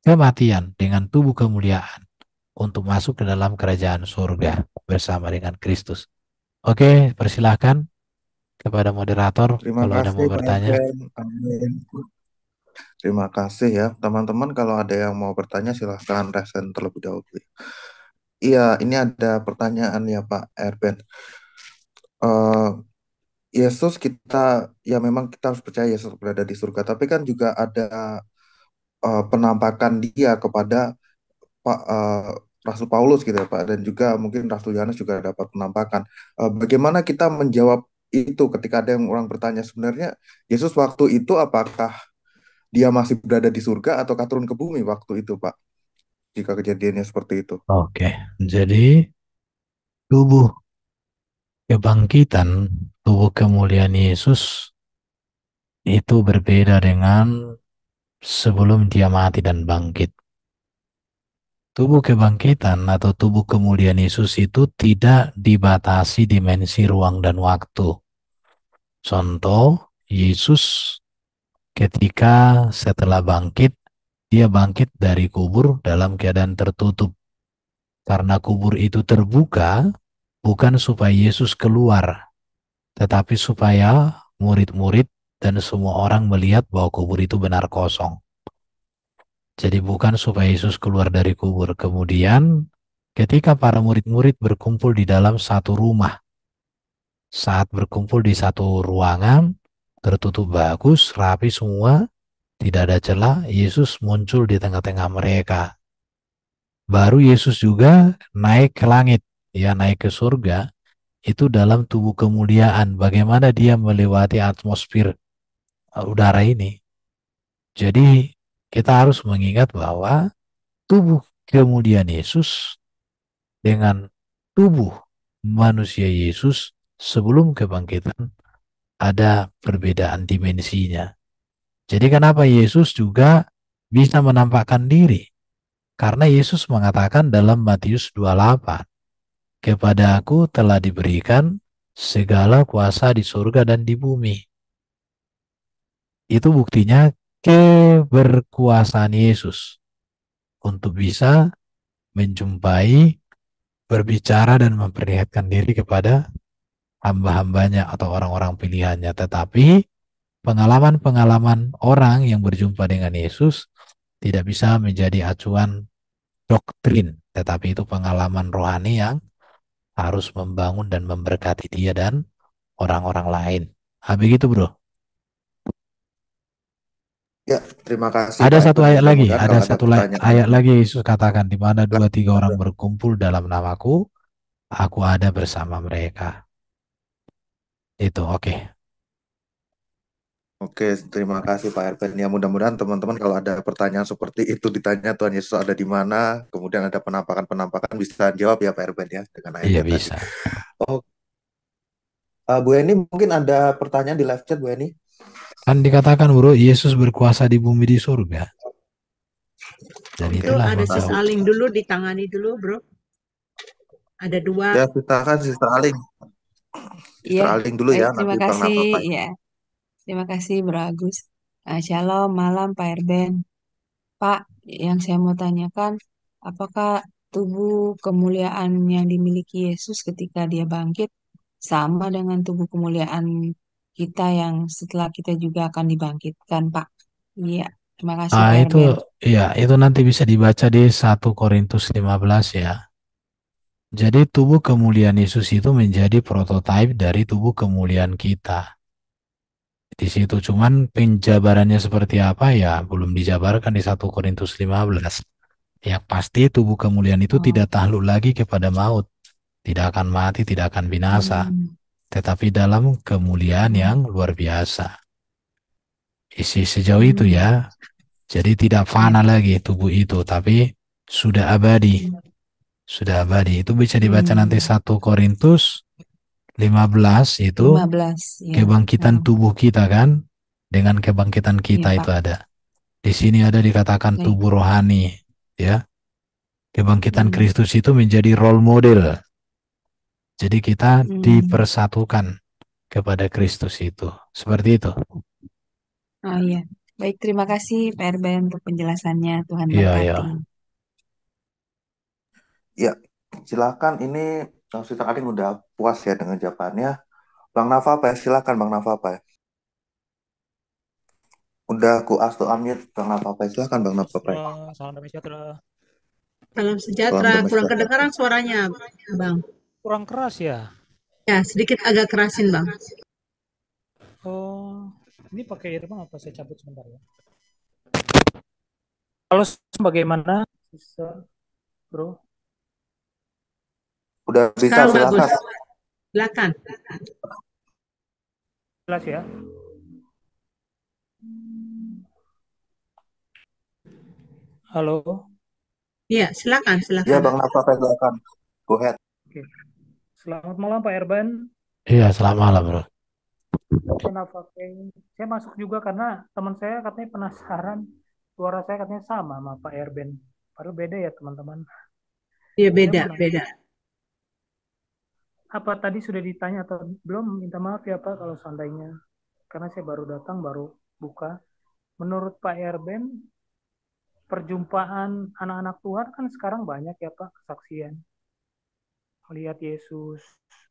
kematian dengan tubuh kemuliaan untuk masuk ke dalam kerajaan surga bersama dengan Kristus. Oke, persilahkan kepada moderator Terima kalau kasih, ada mau bertanya. Amin. Terima kasih ya, teman-teman. Kalau ada yang mau bertanya, silahkan resen terlebih dahulu. Ya. Iya, ini ada pertanyaan ya Pak Erben. Uh, Yesus kita, ya memang kita harus percaya Yesus berada di surga, tapi kan juga ada uh, penampakan dia kepada Pak uh, Rasul Paulus gitu ya Pak dan juga mungkin Rasul Yohanes juga dapat penampakan. Uh, bagaimana kita menjawab itu ketika ada yang orang bertanya sebenarnya Yesus waktu itu apakah dia masih berada di surga atau turun ke bumi waktu itu Pak? Jika kejadiannya seperti itu. Oke, jadi tubuh kebangkitan tubuh kemuliaan Yesus itu berbeda dengan sebelum dia mati dan bangkit. Tubuh kebangkitan atau tubuh kemuliaan Yesus itu tidak dibatasi dimensi ruang dan waktu. Contoh, Yesus ketika setelah bangkit, dia bangkit dari kubur dalam keadaan tertutup. Karena kubur itu terbuka, bukan supaya Yesus keluar, tetapi supaya murid-murid dan semua orang melihat bahwa kubur itu benar kosong. Jadi bukan supaya Yesus keluar dari kubur. Kemudian ketika para murid-murid berkumpul di dalam satu rumah, saat berkumpul di satu ruangan, tertutup bagus, rapi semua, tidak ada celah, Yesus muncul di tengah-tengah mereka. Baru Yesus juga naik ke langit, ya naik ke surga, itu dalam tubuh kemuliaan, bagaimana dia melewati atmosfer uh, udara ini. Jadi kita harus mengingat bahwa tubuh kemudian Yesus dengan tubuh manusia Yesus sebelum kebangkitan ada perbedaan dimensinya. Jadi kenapa Yesus juga bisa menampakkan diri? Karena Yesus mengatakan dalam Matius 28, kepada aku telah diberikan segala kuasa di surga dan di bumi. Itu buktinya keberkuasaan Yesus untuk bisa menjumpai, berbicara dan memperlihatkan diri kepada hamba-hambanya atau orang-orang pilihannya. Tetapi pengalaman-pengalaman orang yang berjumpa dengan Yesus tidak bisa menjadi acuan doktrin, tetapi itu pengalaman rohani yang harus membangun dan memberkati dia dan orang-orang lain. Habis ah, itu bro. Ya, terima kasih. Ada satu ayat lagi, ada satu lagi, ayat lagi Yesus katakan di mana dua tiga orang berkumpul dalam namaku, aku ada bersama mereka. Itu oke. Okay. Oke, terima kasih Pak Erben. Ya mudah-mudahan teman-teman kalau ada pertanyaan seperti itu ditanya Tuhan Yesus ada di mana, kemudian ada penampakan-penampakan bisa jawab ya Pak Erben ya dengan ayat Iya bisa. Oke. Oh, uh, Bu Eni mungkin ada pertanyaan di live chat Bu Eni. Kan dikatakan bro, Yesus berkuasa di bumi di surga. Jadi itu itulah ada sesaling dulu ditangani dulu bro. Ada dua. Ya kita kan sesaling. Iya. dulu eh, ya. Terima nanti kasih. Ya. Terima kasih Bro Agus. Uh, shalom malam Pak Erben. Pak, yang saya mau tanyakan, apakah tubuh kemuliaan yang dimiliki Yesus ketika dia bangkit sama dengan tubuh kemuliaan kita yang setelah kita juga akan dibangkitkan, Pak. Iya, terima kasih Ah, itu ya, itu nanti bisa dibaca di 1 Korintus 15 ya. Jadi tubuh kemuliaan Yesus itu menjadi prototipe dari tubuh kemuliaan kita. Di situ cuman penjabarannya seperti apa ya belum dijabarkan di 1 Korintus 15. Ya pasti tubuh kemuliaan itu oh. tidak tahluk lagi kepada maut, tidak akan mati, tidak akan binasa. Hmm tetapi dalam kemuliaan yang luar biasa. Isi sejauh itu hmm. ya. Jadi tidak fana iya. lagi tubuh itu, tapi sudah abadi. Sudah abadi. Itu bisa dibaca hmm. nanti 1 Korintus 15 itu 15, ya. kebangkitan hmm. tubuh kita kan dengan kebangkitan iya, kita ya, itu ada. Di sini ada dikatakan tubuh rohani, ya. Kebangkitan hmm. Kristus itu menjadi role model jadi kita hmm. dipersatukan kepada Kristus itu. Seperti itu. Oh iya. Baik, terima kasih Pak RB untuk penjelasannya. Tuhan Iya, iya. Ya, silakan ini eh, Sita Kading udah puas ya dengan jawabannya. Bang Nafa Pak, silakan Bang Nafa Pak. Udah ku astu unmute Bang Nafa Pak, silakan Bang Nafa Pak. Salam sejahtera. Salam sejahtera, kurang kedengaran suaranya Bang kurang keras ya? Ya, sedikit agak kerasin, Bang. Oh, ini pakai earphone apa? Saya cabut sebentar ya. Halo, bagaimana, bisa, Bro? Udah bisa, Sekarang silakan. Bagus. Silakan. Jelas ya. Halo. Iya, silakan, silakan. Iya, Bang Nafa, silakan. Go ahead. Selamat malam Pak Erban. Iya, selamat malam, Bro. Kenapa kayak saya masuk juga karena teman saya katanya penasaran suara saya katanya sama sama Pak Erben. Baru beda ya, teman-teman. Iya, beda, beda. Apa tadi sudah ditanya atau belum? Minta maaf ya, Pak, kalau seandainya karena saya baru datang baru buka. Menurut Pak Erben, perjumpaan anak-anak Tuhan kan sekarang banyak ya Pak kesaksian melihat Yesus,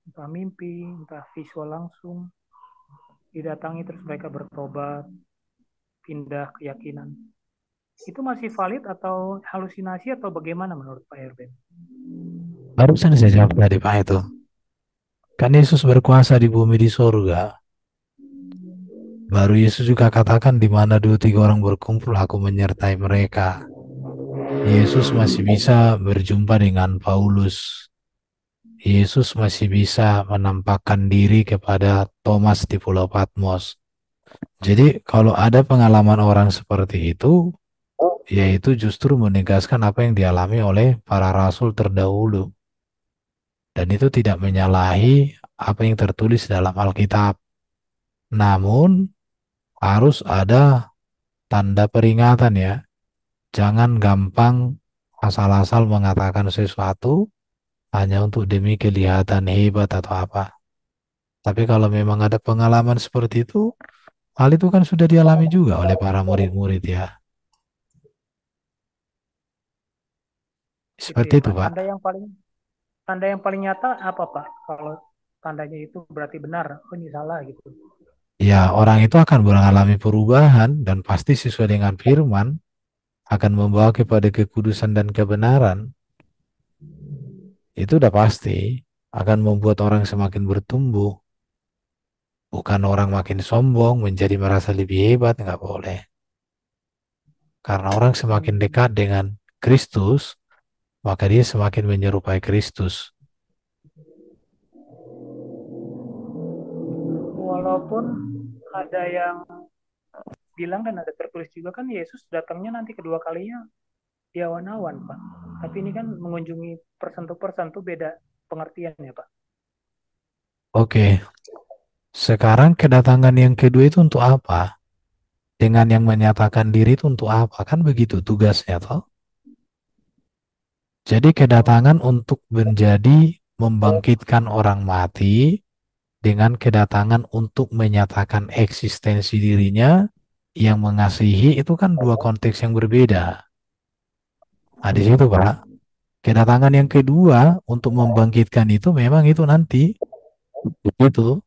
entah mimpi, entah visual langsung, didatangi terus mereka bertobat, pindah keyakinan. Itu masih valid atau halusinasi atau bagaimana menurut Pak Erben? Barusan saya jawab tadi Pak itu. Kan Yesus berkuasa di bumi di surga. Baru Yesus juga katakan di mana dua tiga orang berkumpul aku menyertai mereka. Yesus masih bisa berjumpa dengan Paulus Yesus masih bisa menampakkan diri kepada Thomas di Pulau Patmos. Jadi kalau ada pengalaman orang seperti itu, yaitu justru menegaskan apa yang dialami oleh para rasul terdahulu. Dan itu tidak menyalahi apa yang tertulis dalam Alkitab. Namun harus ada tanda peringatan ya. Jangan gampang asal-asal mengatakan sesuatu hanya untuk demi kelihatan hebat atau apa. Tapi kalau memang ada pengalaman seperti itu, hal itu kan sudah dialami juga oleh para murid-murid ya. Iya, seperti itu, Pak. Tanda yang paling tanda yang paling nyata apa, Pak? Kalau tandanya itu berarti benar, oh ini salah gitu. Ya, orang itu akan mengalami perubahan dan pasti sesuai dengan firman akan membawa kepada kekudusan dan kebenaran itu udah pasti akan membuat orang semakin bertumbuh. Bukan orang makin sombong, menjadi merasa lebih hebat, nggak boleh. Karena orang semakin dekat dengan Kristus, maka dia semakin menyerupai Kristus. Walaupun ada yang bilang dan ada tertulis juga kan Yesus datangnya nanti kedua kalinya di awan-awan pak tapi ini kan mengunjungi persentu to persen tuh beda pengertiannya pak Oke, sekarang kedatangan yang kedua itu untuk apa? Dengan yang menyatakan diri itu untuk apa? Kan begitu tugasnya toh? Jadi kedatangan untuk menjadi membangkitkan orang mati dengan kedatangan untuk menyatakan eksistensi dirinya yang mengasihi itu kan dua konteks yang berbeda. Nah, di situ Pak, kedatangan yang kedua untuk membangkitkan itu memang itu nanti itu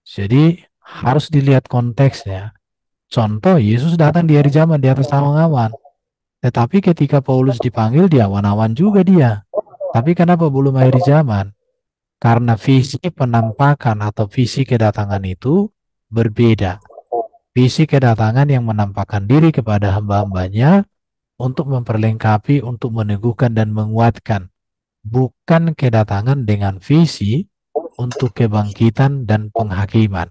Jadi harus dilihat konteksnya. Contoh Yesus datang di hari zaman di atas awan-awan. Tetapi ketika Paulus dipanggil di awan-awan juga dia. Tapi kenapa belum hari zaman? Karena visi penampakan atau visi kedatangan itu berbeda. Visi kedatangan yang menampakkan diri kepada hamba-hambanya untuk memperlengkapi, untuk meneguhkan dan menguatkan, bukan kedatangan dengan visi untuk kebangkitan dan penghakiman.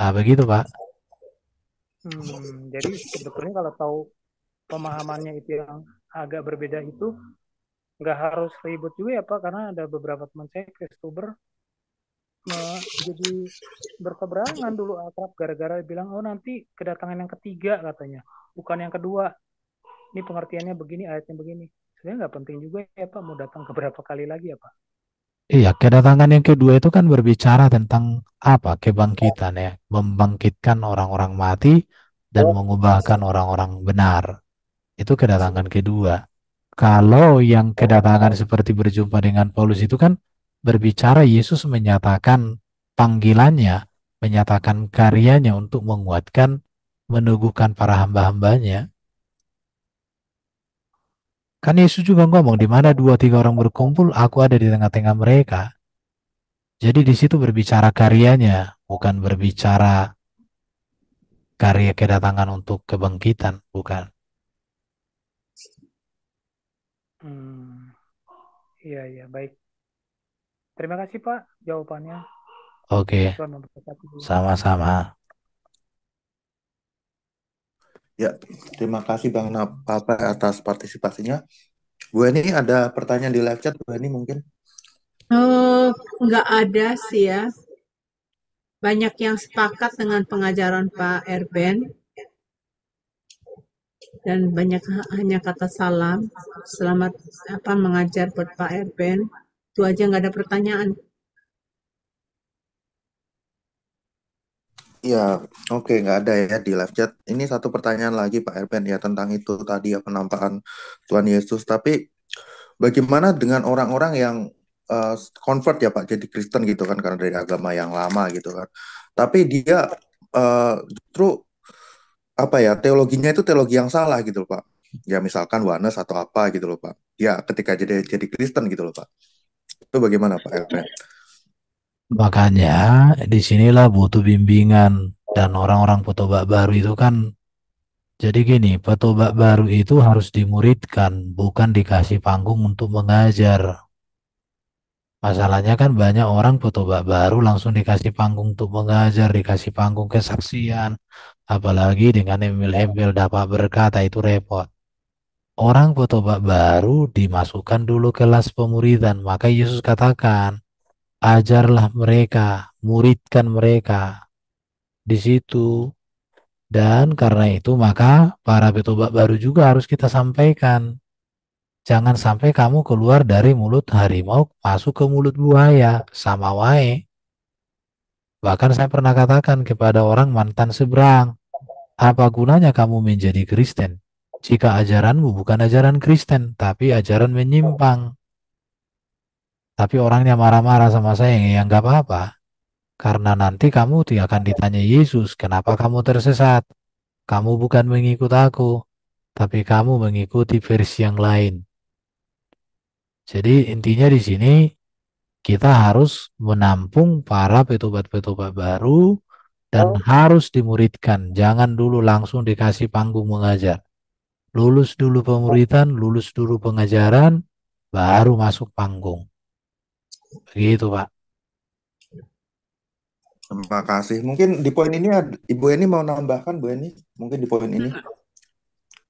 Nah, begitu Pak. Hmm, jadi sebetulnya kalau tahu pemahamannya itu yang agak berbeda itu nggak harus ribut juga ya Pak karena ada beberapa teman saya Kristuber, jadi berkeberangan dulu akrab gara-gara bilang oh nanti kedatangan yang ketiga katanya bukan yang kedua ini pengertiannya begini ayatnya begini sebenarnya nggak penting juga ya pak mau datang ke berapa kali lagi ya pak Iya, kedatangan yang kedua itu kan berbicara tentang apa kebangkitan ya, membangkitkan orang-orang mati dan oh. mengubahkan orang-orang benar. Itu kedatangan kedua. Kalau yang kedatangan seperti berjumpa dengan Paulus itu kan berbicara Yesus menyatakan panggilannya, menyatakan karyanya untuk menguatkan, meneguhkan para hamba-hambanya. Kan Yesus juga ngomong, di mana dua tiga orang berkumpul, aku ada di tengah-tengah mereka. Jadi di situ berbicara karyanya, bukan berbicara karya kedatangan untuk kebangkitan, bukan. Hmm, ya iya, baik. Terima kasih Pak jawabannya. Oke. Sama-sama. Ya, terima kasih Bang Napa atas partisipasinya. Bu ini ada pertanyaan di live chat Bu ini mungkin? Oh, eh, enggak ada sih ya. Banyak yang sepakat dengan pengajaran Pak Erben dan banyak hanya kata salam selamat apa mengajar buat Pak Erben itu aja nggak ada pertanyaan. Ya, oke, nggak ada ya di live chat. Ini satu pertanyaan lagi Pak Erben ya tentang itu tadi ya penampakan Tuhan Yesus. Tapi bagaimana dengan orang-orang yang uh, convert ya Pak jadi Kristen gitu kan karena dari agama yang lama gitu kan. Tapi dia uh, justru apa ya teologinya itu teologi yang salah gitu loh Pak. Ya misalkan Wanes atau apa gitu loh Pak. Ya ketika jadi jadi Kristen gitu loh Pak itu bagaimana Pak RT? Makanya disinilah butuh bimbingan dan orang-orang petobak baru itu kan jadi gini, petobak baru itu harus dimuridkan, bukan dikasih panggung untuk mengajar. Masalahnya kan banyak orang petobak baru langsung dikasih panggung untuk mengajar, dikasih panggung kesaksian, apalagi dengan embel-embel dapat berkata itu repot orang bertobat baru dimasukkan dulu kelas pemuridan. Maka Yesus katakan, ajarlah mereka, muridkan mereka di situ. Dan karena itu maka para petobak baru juga harus kita sampaikan. Jangan sampai kamu keluar dari mulut harimau masuk ke mulut buaya sama wae. Bahkan saya pernah katakan kepada orang mantan seberang, apa gunanya kamu menjadi Kristen? jika ajaranmu bukan ajaran Kristen, tapi ajaran menyimpang. Tapi orangnya marah-marah sama saya yang nggak apa-apa. Karena nanti kamu tidak akan ditanya Yesus, kenapa kamu tersesat? Kamu bukan mengikut aku, tapi kamu mengikuti versi yang lain. Jadi intinya di sini kita harus menampung para petobat-petobat baru dan oh. harus dimuridkan. Jangan dulu langsung dikasih panggung mengajar lulus dulu pemuritan, lulus dulu pengajaran, baru masuk panggung. Begitu, Pak. Terima kasih. Mungkin di poin ini Ibu Eni mau nambahkan, Bu Eni? Mungkin di poin ini.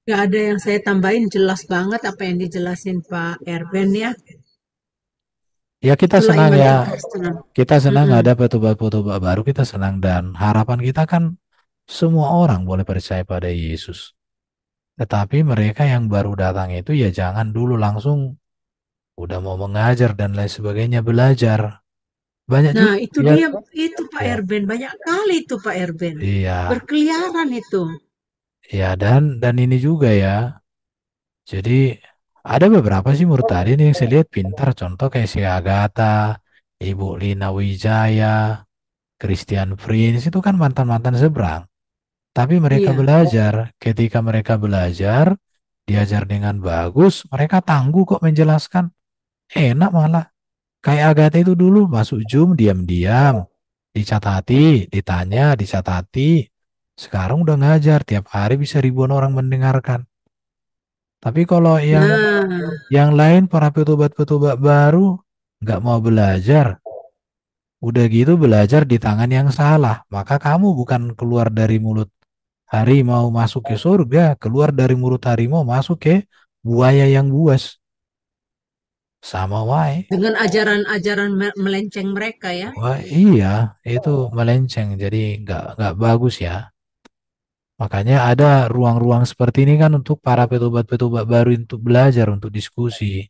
Gak ada yang saya tambahin, jelas banget apa yang dijelasin Pak Erben ya. Ya kita Itulah senang ya. Kita senang -hmm. ada petua-petua baru, kita senang dan harapan kita kan semua orang boleh percaya pada Yesus. Tetapi mereka yang baru datang itu ya jangan dulu langsung udah mau mengajar dan lain sebagainya belajar. Banyak Nah, juga itu ya dia kan? itu Pak ya. Erben, banyak kali itu Pak Erben. Iya. Berkeliaran itu. Ya dan dan ini juga ya. Jadi ada beberapa sih murtadin yang saya lihat pintar contoh kayak si Agatha, Ibu Lina Wijaya, Christian Prince itu kan mantan-mantan seberang. Tapi mereka Iya, belajar. Ketika mereka belajar, diajar dengan bagus, mereka tangguh kok menjelaskan. Enak malah. Kayak Agatha itu dulu masuk Zoom diam-diam, dicatati, ditanya, dicatati. Sekarang udah ngajar, tiap hari bisa ribuan orang mendengarkan. Tapi kalau yang Nah, yang lain para petubat petobat baru nggak mau belajar, udah gitu belajar di tangan yang salah, maka kamu bukan keluar dari mulut harimau masuk ke surga, keluar dari mulut harimau masuk ke buaya yang buas. Sama wae. Dengan ajaran-ajaran melenceng mereka ya. Wah, iya, itu melenceng jadi nggak nggak bagus ya. Makanya ada ruang-ruang seperti ini kan untuk para petobat-petobat baru untuk belajar, untuk diskusi.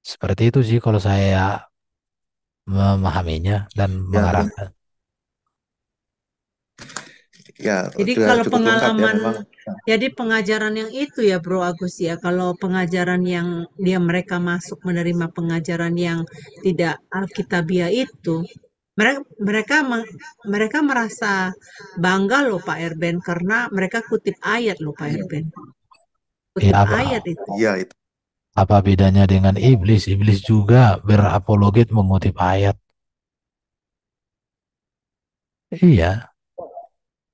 Seperti itu sih kalau saya memahaminya dan ya, mengarahkan. Ya, jadi kalau ya, pengalaman, ya, jadi pengajaran yang itu ya Bro Agus ya, kalau pengajaran yang dia mereka masuk menerima pengajaran yang tidak alkitabiah itu, mereka mereka mereka merasa bangga loh Pak Erben karena mereka kutip ayat loh Pak iya. Erben. Iya, kutip ya, apa, ayat itu. Iya itu. Apa bedanya dengan iblis? Iblis juga berapologit mengutip ayat. Iya,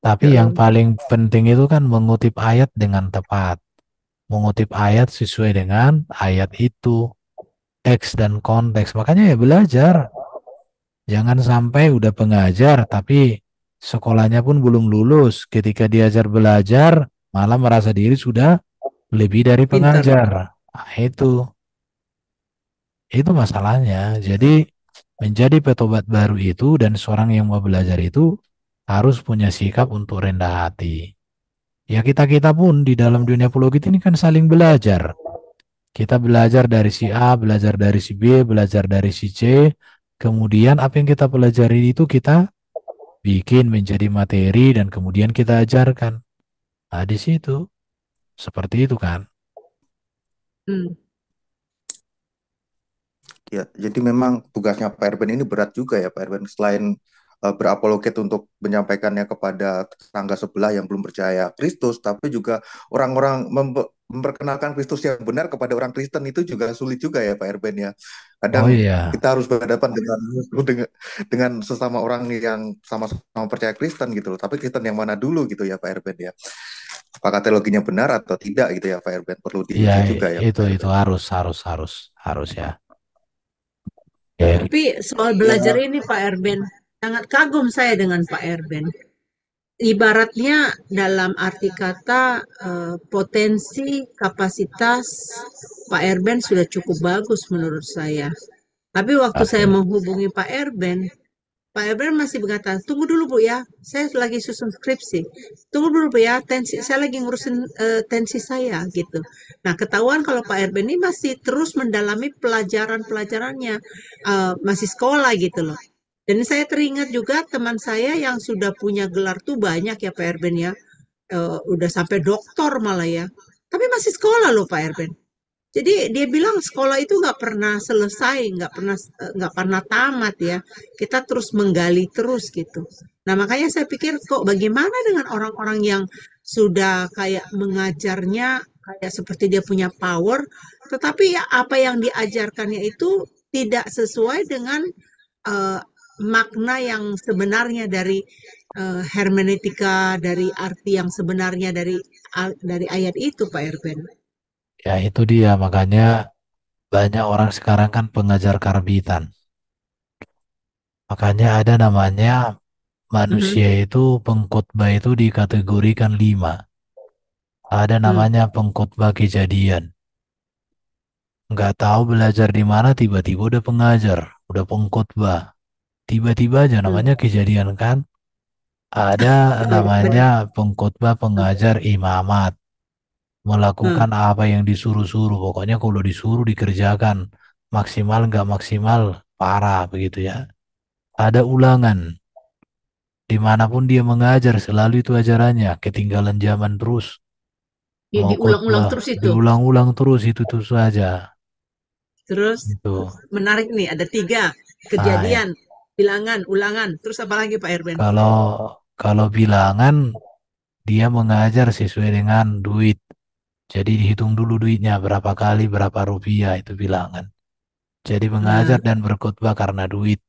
tapi ya. yang paling penting itu kan mengutip ayat dengan tepat. Mengutip ayat sesuai dengan ayat itu. Teks dan konteks. Makanya ya belajar. Jangan sampai udah pengajar tapi sekolahnya pun belum lulus. Ketika diajar belajar, malah merasa diri sudah lebih dari pengajar. Nah, itu. Itu masalahnya. Jadi menjadi petobat baru itu dan seorang yang mau belajar itu harus punya sikap untuk rendah hati. Ya kita-kita pun di dalam dunia pulau kita ini kan saling belajar. Kita belajar dari si A, belajar dari si B, belajar dari si C. Kemudian apa yang kita pelajari itu kita bikin menjadi materi dan kemudian kita ajarkan. Nah di situ seperti itu kan. Hmm. Ya, jadi memang tugasnya Pak Erben ini berat juga ya Pak Erben. Selain uh, berapologet untuk menyampaikannya kepada tetangga sebelah yang belum percaya Kristus, tapi juga orang-orang memperkenalkan Kristus yang benar kepada orang Kristen itu juga sulit juga ya Pak Erben ya. Kadang oh, iya. kita harus berhadapan dengan, dengan dengan sesama orang yang sama-sama percaya Kristen gitu loh. Tapi Kristen yang mana dulu gitu ya Pak Erben ya. Apakah teologinya benar atau tidak gitu ya Pak Erben perlu diisi ya, juga ya. Itu itu harus harus harus harus ya. Okay. Tapi soal belajar ya. ini Pak Erben, sangat kagum saya dengan Pak Erben. Ibaratnya dalam arti kata eh, potensi kapasitas Pak Erben sudah cukup bagus menurut saya. Tapi waktu okay. saya menghubungi Pak Erben, Pak Erben masih berkata, tunggu dulu Bu ya, saya lagi susun skripsi. Tunggu dulu Bu ya, tensi, saya lagi ngurusin uh, tensi saya gitu. Nah ketahuan kalau Pak Erben ini masih terus mendalami pelajaran-pelajarannya, uh, masih sekolah gitu loh. Dan saya teringat juga teman saya yang sudah punya gelar tuh banyak ya Pak Erben ya. E, udah sampai doktor malah ya. Tapi masih sekolah loh Pak Erben. Jadi dia bilang sekolah itu nggak pernah selesai, nggak pernah eh, nggak pernah tamat ya. Kita terus menggali terus gitu. Nah makanya saya pikir kok bagaimana dengan orang-orang yang sudah kayak mengajarnya kayak seperti dia punya power, tetapi ya apa yang diajarkannya itu tidak sesuai dengan eh, makna yang sebenarnya dari uh, hermeneutika dari arti yang sebenarnya dari dari ayat itu Pak Erben. Ya itu dia makanya banyak orang sekarang kan pengajar karbitan. Makanya ada namanya manusia mm-hmm. itu pengkhotbah itu dikategorikan lima. Ada hmm. namanya mm. pengkhotbah kejadian. Nggak tahu belajar di mana tiba-tiba udah pengajar, udah pengkhotbah tiba-tiba aja hmm. namanya kejadian kan ada iya. namanya pengkhotbah pengajar imamat melakukan hmm. apa yang disuruh-suruh pokoknya kalau disuruh dikerjakan maksimal nggak maksimal parah begitu ya ada ulangan dimanapun dia mengajar selalu itu ajarannya ketinggalan zaman terus ya, diulang-ulang terus itu diulang-ulang terus itu terus saja terus itu menarik nih ada tiga nah, ya. kejadian Bilangan, ulangan. Terus apa lagi Pak Erwin? Kalau kalau bilangan dia mengajar sesuai dengan duit. Jadi dihitung dulu duitnya berapa kali berapa rupiah itu bilangan. Jadi mengajar hmm. dan berkhotbah karena duit.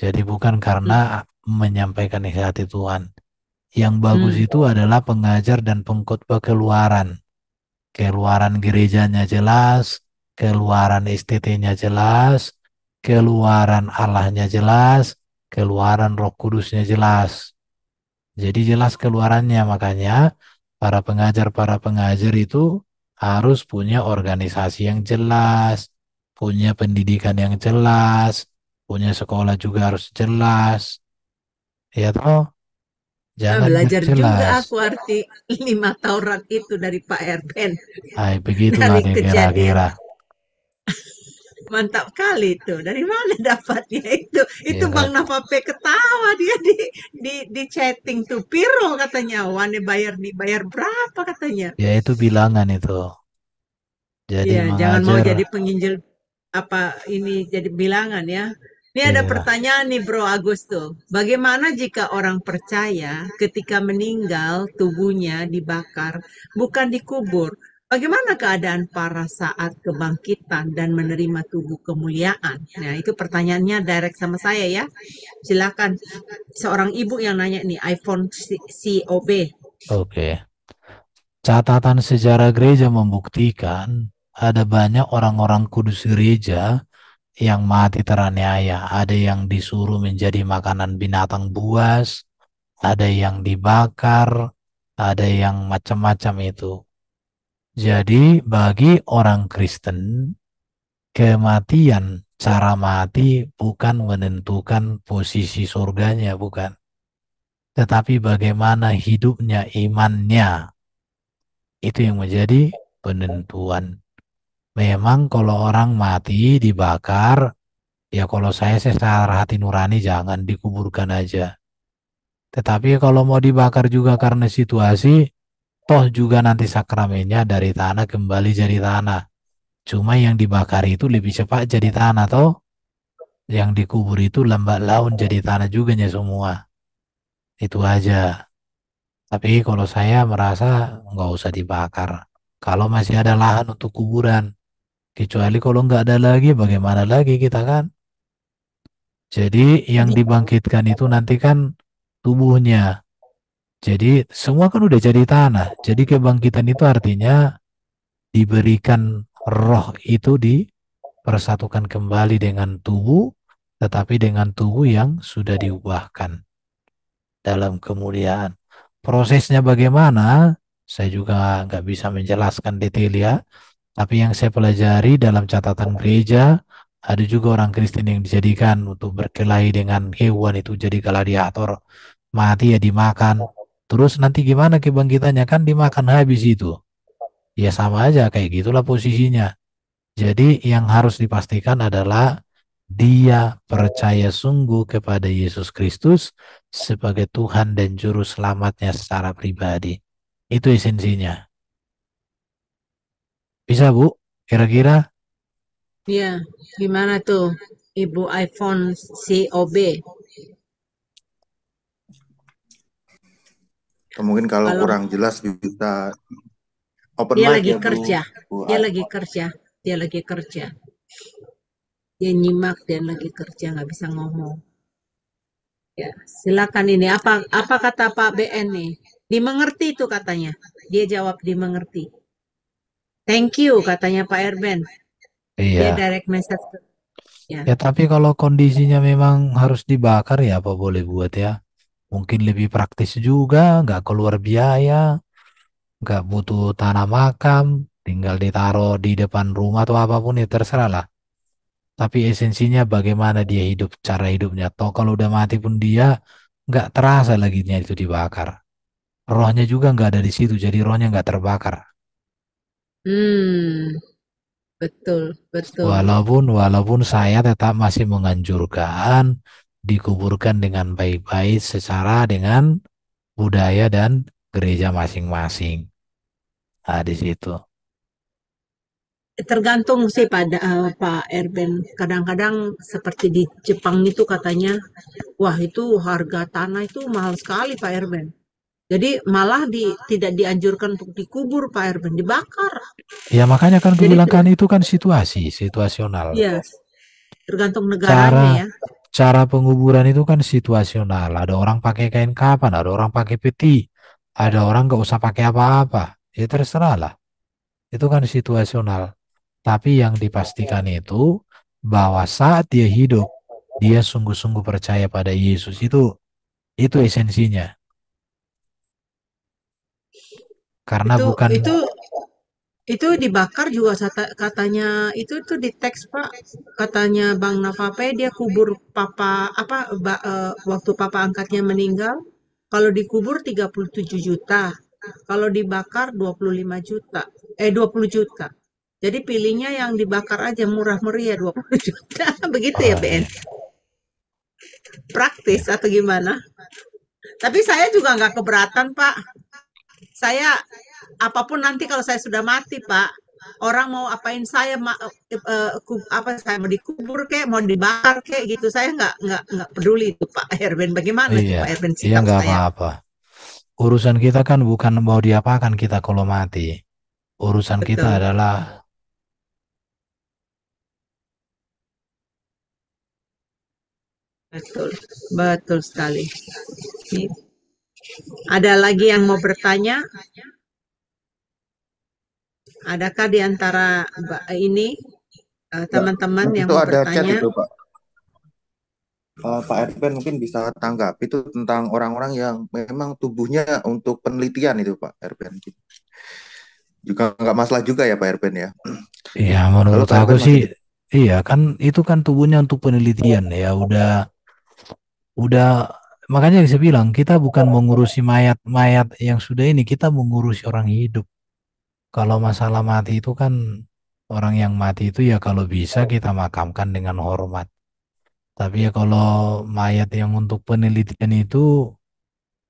Jadi bukan karena hmm. menyampaikan hati Tuhan. Yang bagus hmm. itu adalah pengajar dan pengkhotbah keluaran. Keluaran gerejanya jelas, keluaran STT-nya jelas, keluaran Allahnya jelas, keluaran Roh Kudusnya jelas. Jadi jelas keluarannya makanya para pengajar para pengajar itu harus punya organisasi yang jelas, punya pendidikan yang jelas, punya sekolah juga harus jelas. Ya toh? Jangan nah, belajar jelas. juga aku arti lima Taurat itu dari Pak Erben. Hai begitulah kira-kira mantap kali itu. Dari mana dapatnya itu? Itu ya. Bang Nafape ketawa dia di di di chatting tuh Piro katanya, "Wane bayar dibayar berapa?" katanya. Ya itu bilangan itu. Jadi ya, jangan mau jadi penginjil apa ini jadi bilangan ya. Ini ya. ada iya. pertanyaan nih Bro Agus tuh. Bagaimana jika orang percaya ketika meninggal tubuhnya dibakar bukan dikubur Bagaimana keadaan para saat kebangkitan dan menerima tubuh kemuliaan? Nah, itu pertanyaannya direct sama saya ya. Silakan seorang ibu yang nanya nih iPhone COB. Oke. Catatan sejarah gereja membuktikan ada banyak orang-orang kudus gereja yang mati teraniaya, ada yang disuruh menjadi makanan binatang buas, ada yang dibakar, ada yang macam-macam itu jadi bagi orang Kristen, kematian, cara mati bukan menentukan posisi surganya, bukan. Tetapi bagaimana hidupnya, imannya, itu yang menjadi penentuan. Memang kalau orang mati dibakar, ya kalau saya secara hati nurani jangan dikuburkan aja. Tetapi kalau mau dibakar juga karena situasi, toh juga nanti sakramennya dari tanah kembali jadi tanah cuma yang dibakar itu lebih cepat jadi tanah toh yang dikubur itu lambat laun jadi tanah juga ya semua itu aja tapi kalau saya merasa nggak usah dibakar kalau masih ada lahan untuk kuburan kecuali kalau nggak ada lagi bagaimana lagi kita kan jadi yang dibangkitkan itu nanti kan tubuhnya jadi semua kan udah jadi tanah. Jadi kebangkitan itu artinya diberikan roh itu dipersatukan kembali dengan tubuh, tetapi dengan tubuh yang sudah diubahkan dalam kemuliaan. Prosesnya bagaimana? Saya juga nggak bisa menjelaskan detail ya. Tapi yang saya pelajari dalam catatan gereja, ada juga orang Kristen yang dijadikan untuk berkelahi dengan hewan itu jadi gladiator. Mati ya dimakan, Terus nanti gimana kebangkitannya kan dimakan habis itu. Ya sama aja kayak gitulah posisinya. Jadi yang harus dipastikan adalah dia percaya sungguh kepada Yesus Kristus sebagai Tuhan dan Juru Selamatnya secara pribadi. Itu esensinya. Bisa Bu? Kira-kira? Iya, gimana tuh Ibu iPhone COB? Mungkin kalau, kalau kurang jelas bisa open dia mic lagi ya, kerja. Bu, Bu dia lagi kerja. Dia lagi kerja. Dia nyimak dan lagi kerja nggak bisa ngomong. Ya, silakan ini apa apa kata Pak BN nih? Dimengerti itu katanya. Dia jawab dimengerti. Thank you katanya Pak Erben. Iya. Dia direct message. Ya. ya tapi kalau kondisinya memang harus dibakar ya apa boleh buat ya mungkin lebih praktis juga, nggak keluar biaya, nggak butuh tanah makam, tinggal ditaruh di depan rumah atau apapun ya terserah lah. Tapi esensinya bagaimana dia hidup, cara hidupnya. Toh kalau udah mati pun dia nggak terasa lagi itu dibakar. Rohnya juga nggak ada di situ, jadi rohnya nggak terbakar. Hmm, betul, betul. Walaupun walaupun saya tetap masih menganjurkan dikuburkan dengan baik-baik secara dengan budaya dan gereja masing-masing. Nah, di situ. Tergantung sih pada uh, Pak Erben. Kadang-kadang seperti di Jepang itu katanya, wah itu harga tanah itu mahal sekali Pak Erben. Jadi malah di, tidak dianjurkan untuk dikubur Pak Erben, dibakar. Ya makanya kan kebilangan itu kan situasi, situasional. Yes. Tergantung negaranya ya Cara penguburan itu kan situasional. Ada orang pakai kain kapan, ada orang pakai peti, ada orang nggak usah pakai apa-apa. Ya terserah lah. Itu kan situasional. Tapi yang dipastikan itu bahwa saat dia hidup, dia sungguh-sungguh percaya pada Yesus itu itu esensinya. Karena itu, bukan itu itu dibakar juga katanya itu tuh di teks Pak katanya Bang Navape dia kubur papa apa ba, uh, waktu papa angkatnya meninggal kalau dikubur 37 juta kalau dibakar 25 juta eh 20 juta jadi pilihnya yang dibakar aja murah meriah 20 juta begitu ya BN praktis atau gimana tapi saya juga nggak keberatan Pak saya apapun nanti kalau saya sudah mati pak orang mau apain saya ma, uh, apa saya mau dikubur kayak mau dibakar kayak gitu saya nggak nggak nggak peduli itu pak Erwin bagaimana iya, pak Erwin iya nggak apa-apa urusan kita kan bukan mau diapakan kita kalau mati urusan Betul. kita adalah Betul, betul sekali. Iya. Ada lagi yang mau bertanya? Adakah di antara ini eh, ya, teman-teman uh, yang itu ada bertanya? chat itu Pak. Uh, Pak Erben mungkin bisa tanggap itu tentang orang-orang yang memang tubuhnya untuk penelitian itu Pak Erben. Juga nggak masalah juga ya Pak Erben ya. Iya menurut Lalu, aku sih masih... Iya kan itu kan tubuhnya untuk penelitian ya udah udah makanya bisa bilang kita bukan mengurusi mayat-mayat yang sudah ini kita mengurusi orang hidup kalau masalah mati itu kan orang yang mati itu ya kalau bisa kita makamkan dengan hormat. Tapi ya kalau mayat yang untuk penelitian itu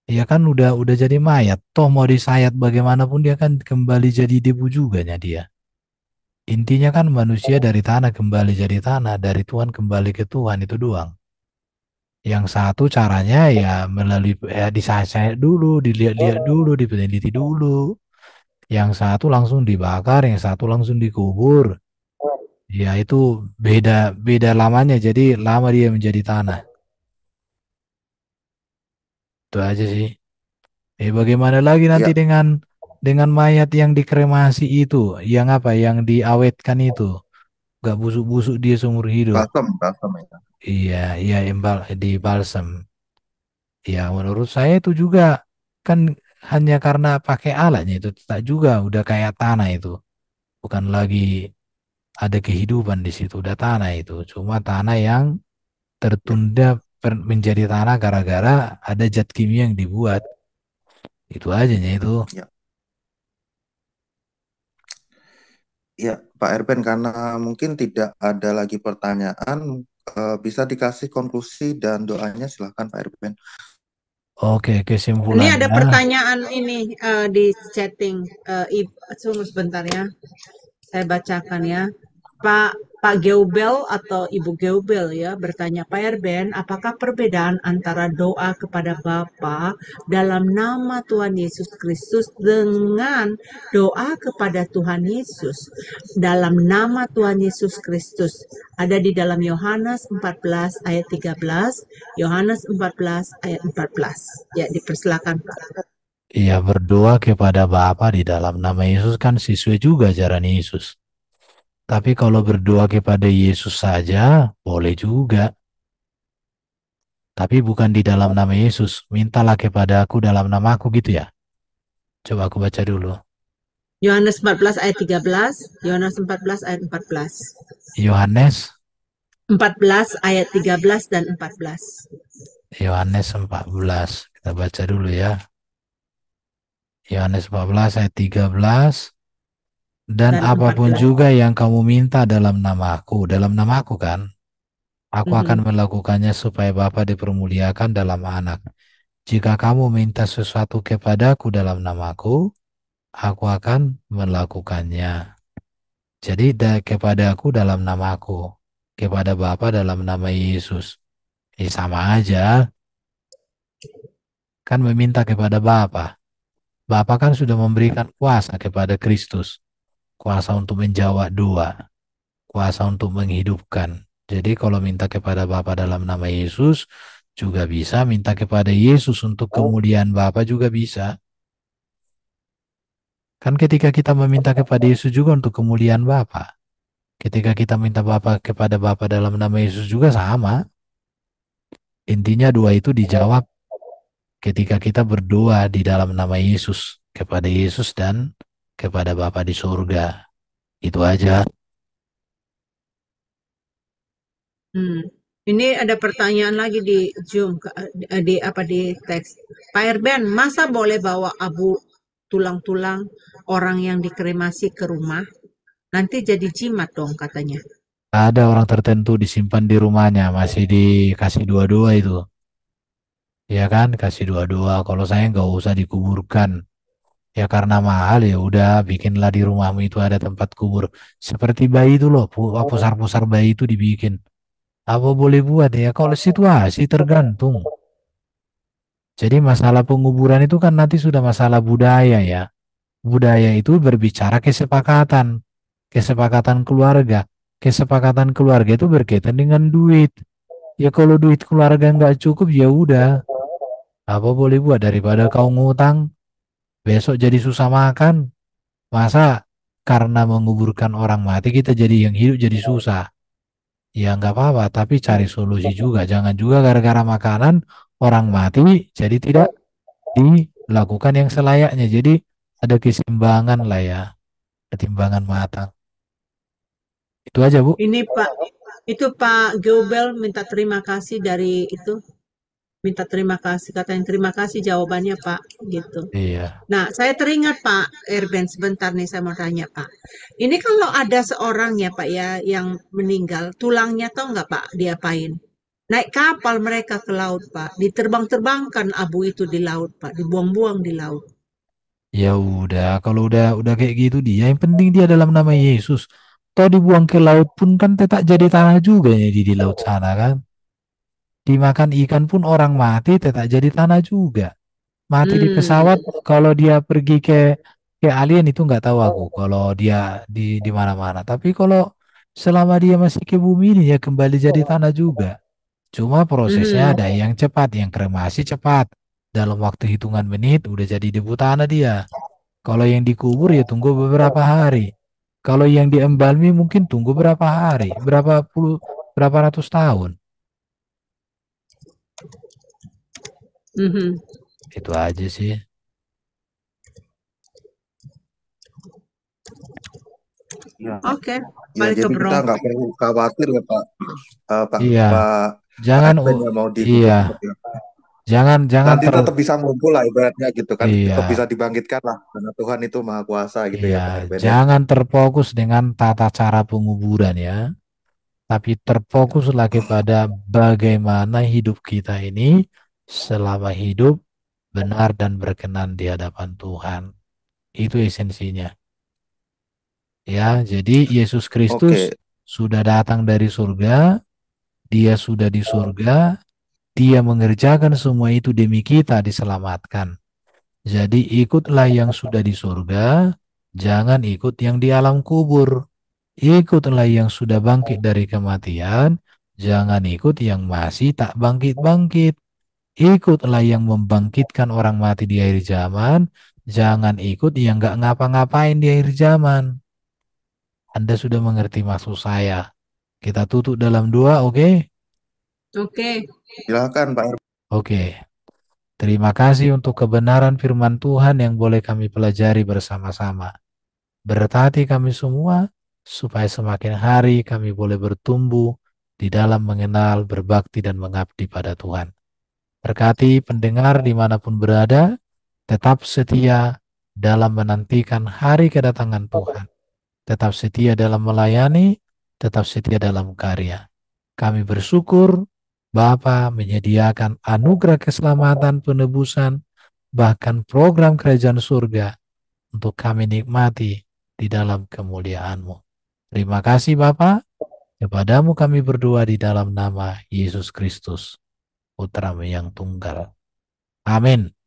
ya kan udah udah jadi mayat. Toh mau disayat bagaimanapun dia kan kembali jadi debu juga nya dia. Intinya kan manusia dari tanah kembali jadi tanah, dari Tuhan kembali ke Tuhan itu doang. Yang satu caranya ya melalui ya disayat dulu, dilihat-lihat dulu, dipeneliti dulu yang satu langsung dibakar, yang satu langsung dikubur. Oh. Ya itu beda beda lamanya, jadi lama dia menjadi tanah. Itu aja sih. Eh bagaimana lagi nanti ya. dengan dengan mayat yang dikremasi itu, yang apa, yang diawetkan itu, gak busuk-busuk dia seumur hidup. Balsam, balsam ya. Iya, iya embal di balsam. Ya menurut saya itu juga kan hanya karena pakai alatnya itu tak juga udah kayak tanah itu bukan lagi ada kehidupan di situ udah tanah itu cuma tanah yang tertunda menjadi tanah gara-gara ada zat kimia yang dibuat itu aja itu ya. ya Pak Erben karena mungkin tidak ada lagi pertanyaan eh, bisa dikasih konklusi dan doanya silahkan Pak Erben Oke, kesimpulannya. Ini ada pertanyaan ini uh, di chatting. Uh, Ibu, sebentar ya. Saya bacakan ya. Pak Pak Geubel atau Ibu Geubel ya bertanya Pak Erben, apakah perbedaan antara doa kepada Bapa dalam nama Tuhan Yesus Kristus dengan doa kepada Tuhan Yesus dalam nama Tuhan Yesus Kristus ada di dalam Yohanes 14 ayat 13, Yohanes 14 ayat 14. Ya, dipersilakan Pak. Iya, berdoa kepada Bapa di dalam nama Yesus kan sesuai juga ajaran Yesus. Tapi kalau berdoa kepada Yesus saja, boleh juga. Tapi bukan di dalam nama Yesus. Mintalah kepada aku dalam nama aku gitu ya. Coba aku baca dulu. Yohanes 14 ayat 13. Yohanes 14 ayat 14. Yohanes 14 ayat 13 dan 14. Yohanes 14. Kita baca dulu ya. Yohanes 14 ayat 13 dan, dan apapun juga yang kamu minta dalam namaku, dalam namaku kan, aku mm -hmm. akan melakukannya supaya Bapa dipermuliakan dalam anak. Jika kamu minta sesuatu kepadaku dalam namaku, aku akan melakukannya. Jadi da kepadaku dalam namaku, kepada Bapa dalam nama Yesus. Eh, sama aja. Kan meminta kepada Bapa. Bapa kan sudah memberikan kuasa kepada Kristus kuasa untuk menjawab doa, kuasa untuk menghidupkan. Jadi kalau minta kepada Bapa dalam nama Yesus juga bisa, minta kepada Yesus untuk oh. kemudian Bapa juga bisa. Kan ketika kita meminta kepada Yesus juga untuk kemuliaan Bapa. Ketika kita minta Bapa kepada Bapa dalam nama Yesus juga sama. Intinya dua itu dijawab ketika kita berdoa di dalam nama Yesus kepada Yesus dan kepada Bapa di surga. Itu aja. Hmm. Ini ada pertanyaan lagi di Zoom eh, di apa di teks. Pak Erben, masa boleh bawa abu tulang-tulang orang yang dikremasi ke rumah? Nanti jadi jimat dong katanya. Ada orang tertentu disimpan di rumahnya, masih dikasih dua-dua itu. Ya kan, kasih dua-dua. Kalau saya nggak usah dikuburkan. Ya karena mahal ya udah bikinlah di rumahmu itu ada tempat kubur. Seperti bayi itu loh, oh. pusar-pusar bayi itu dibikin. Apa boleh buat ya kalau situasi tergantung. Jadi masalah penguburan itu kan nanti sudah masalah budaya ya. Budaya itu berbicara kesepakatan, kesepakatan keluarga. Kesepakatan keluarga itu berkaitan dengan duit. Ya kalau duit keluarga nggak cukup ya udah. Apa boleh buat daripada kau ngutang besok jadi susah makan. Masa karena menguburkan orang mati kita jadi yang hidup jadi iya. susah. Ya nggak apa-apa, tapi cari solusi juga. Jangan juga gara-gara makanan orang mati jadi tidak dilakukan yang selayaknya. Jadi ada keseimbangan lah ya, ketimbangan matang. Itu aja Bu. Ini Pak, itu Pak Gobel minta terima kasih dari itu minta terima kasih kata yang terima kasih jawabannya pak gitu iya nah saya teringat pak Erben sebentar nih saya mau tanya pak ini kalau ada seorang ya pak ya yang meninggal tulangnya tau nggak pak diapain naik kapal mereka ke laut pak diterbang-terbangkan abu itu di laut pak dibuang-buang di laut ya udah kalau udah udah kayak gitu dia yang penting dia dalam nama Yesus Tahu dibuang ke laut pun kan tetap jadi tanah juga ya di laut sana kan Dimakan ikan pun orang mati tetap jadi tanah juga. Mati di hmm. pesawat kalau dia pergi ke ke alien itu nggak tahu aku kalau dia di di mana-mana. Tapi kalau selama dia masih ke bumi ini ya kembali jadi tanah juga. Cuma prosesnya hmm. ada yang cepat, yang kremasi cepat. Dalam waktu hitungan menit udah jadi debu tanah dia. Kalau yang dikubur ya tunggu beberapa hari. Kalau yang diembalmi mungkin tunggu berapa hari, berapa puluh, berapa ratus tahun. Hmm Itu aja sih. Nah, Oke, okay. ya, jadi Kita nggak perlu khawatir ya Pak. Uh, Pak, iya. Pak jangan ya mau di iya. jangan jangan nanti ter... tetap bisa ngumpul lah ibaratnya gitu kan iya. tetap bisa dibangkitkan lah karena Tuhan itu maha kuasa gitu ya, iya. ya Pak jangan terfokus dengan tata cara penguburan ya tapi terfokus lagi pada bagaimana hidup kita ini selama hidup benar dan berkenan di hadapan Tuhan. Itu esensinya. Ya, jadi Yesus Kristus okay. sudah datang dari surga, dia sudah di surga, dia mengerjakan semua itu demi kita diselamatkan. Jadi ikutlah yang sudah di surga, jangan ikut yang di alam kubur. Ikutlah yang sudah bangkit dari kematian, jangan ikut yang masih tak bangkit-bangkit. Ikutlah yang membangkitkan orang mati di akhir zaman, jangan ikut yang nggak ngapa-ngapain di akhir zaman. Anda sudah mengerti maksud saya. Kita tutup dalam dua, oke? Okay? Oke. Okay. Silakan Pak. Oke. Okay. Terima kasih untuk kebenaran firman Tuhan yang boleh kami pelajari bersama-sama. Bertati kami semua supaya semakin hari kami boleh bertumbuh di dalam mengenal, berbakti dan mengabdi pada Tuhan. Berkati pendengar dimanapun berada, tetap setia dalam menantikan hari kedatangan Tuhan. Tetap setia dalam melayani, tetap setia dalam karya. Kami bersyukur Bapa menyediakan anugerah keselamatan penebusan, bahkan program kerajaan surga untuk kami nikmati di dalam kemuliaanMu Terima kasih Bapak, Kepadamu kami berdoa di dalam nama Yesus Kristus putra yang tunggal. Amin.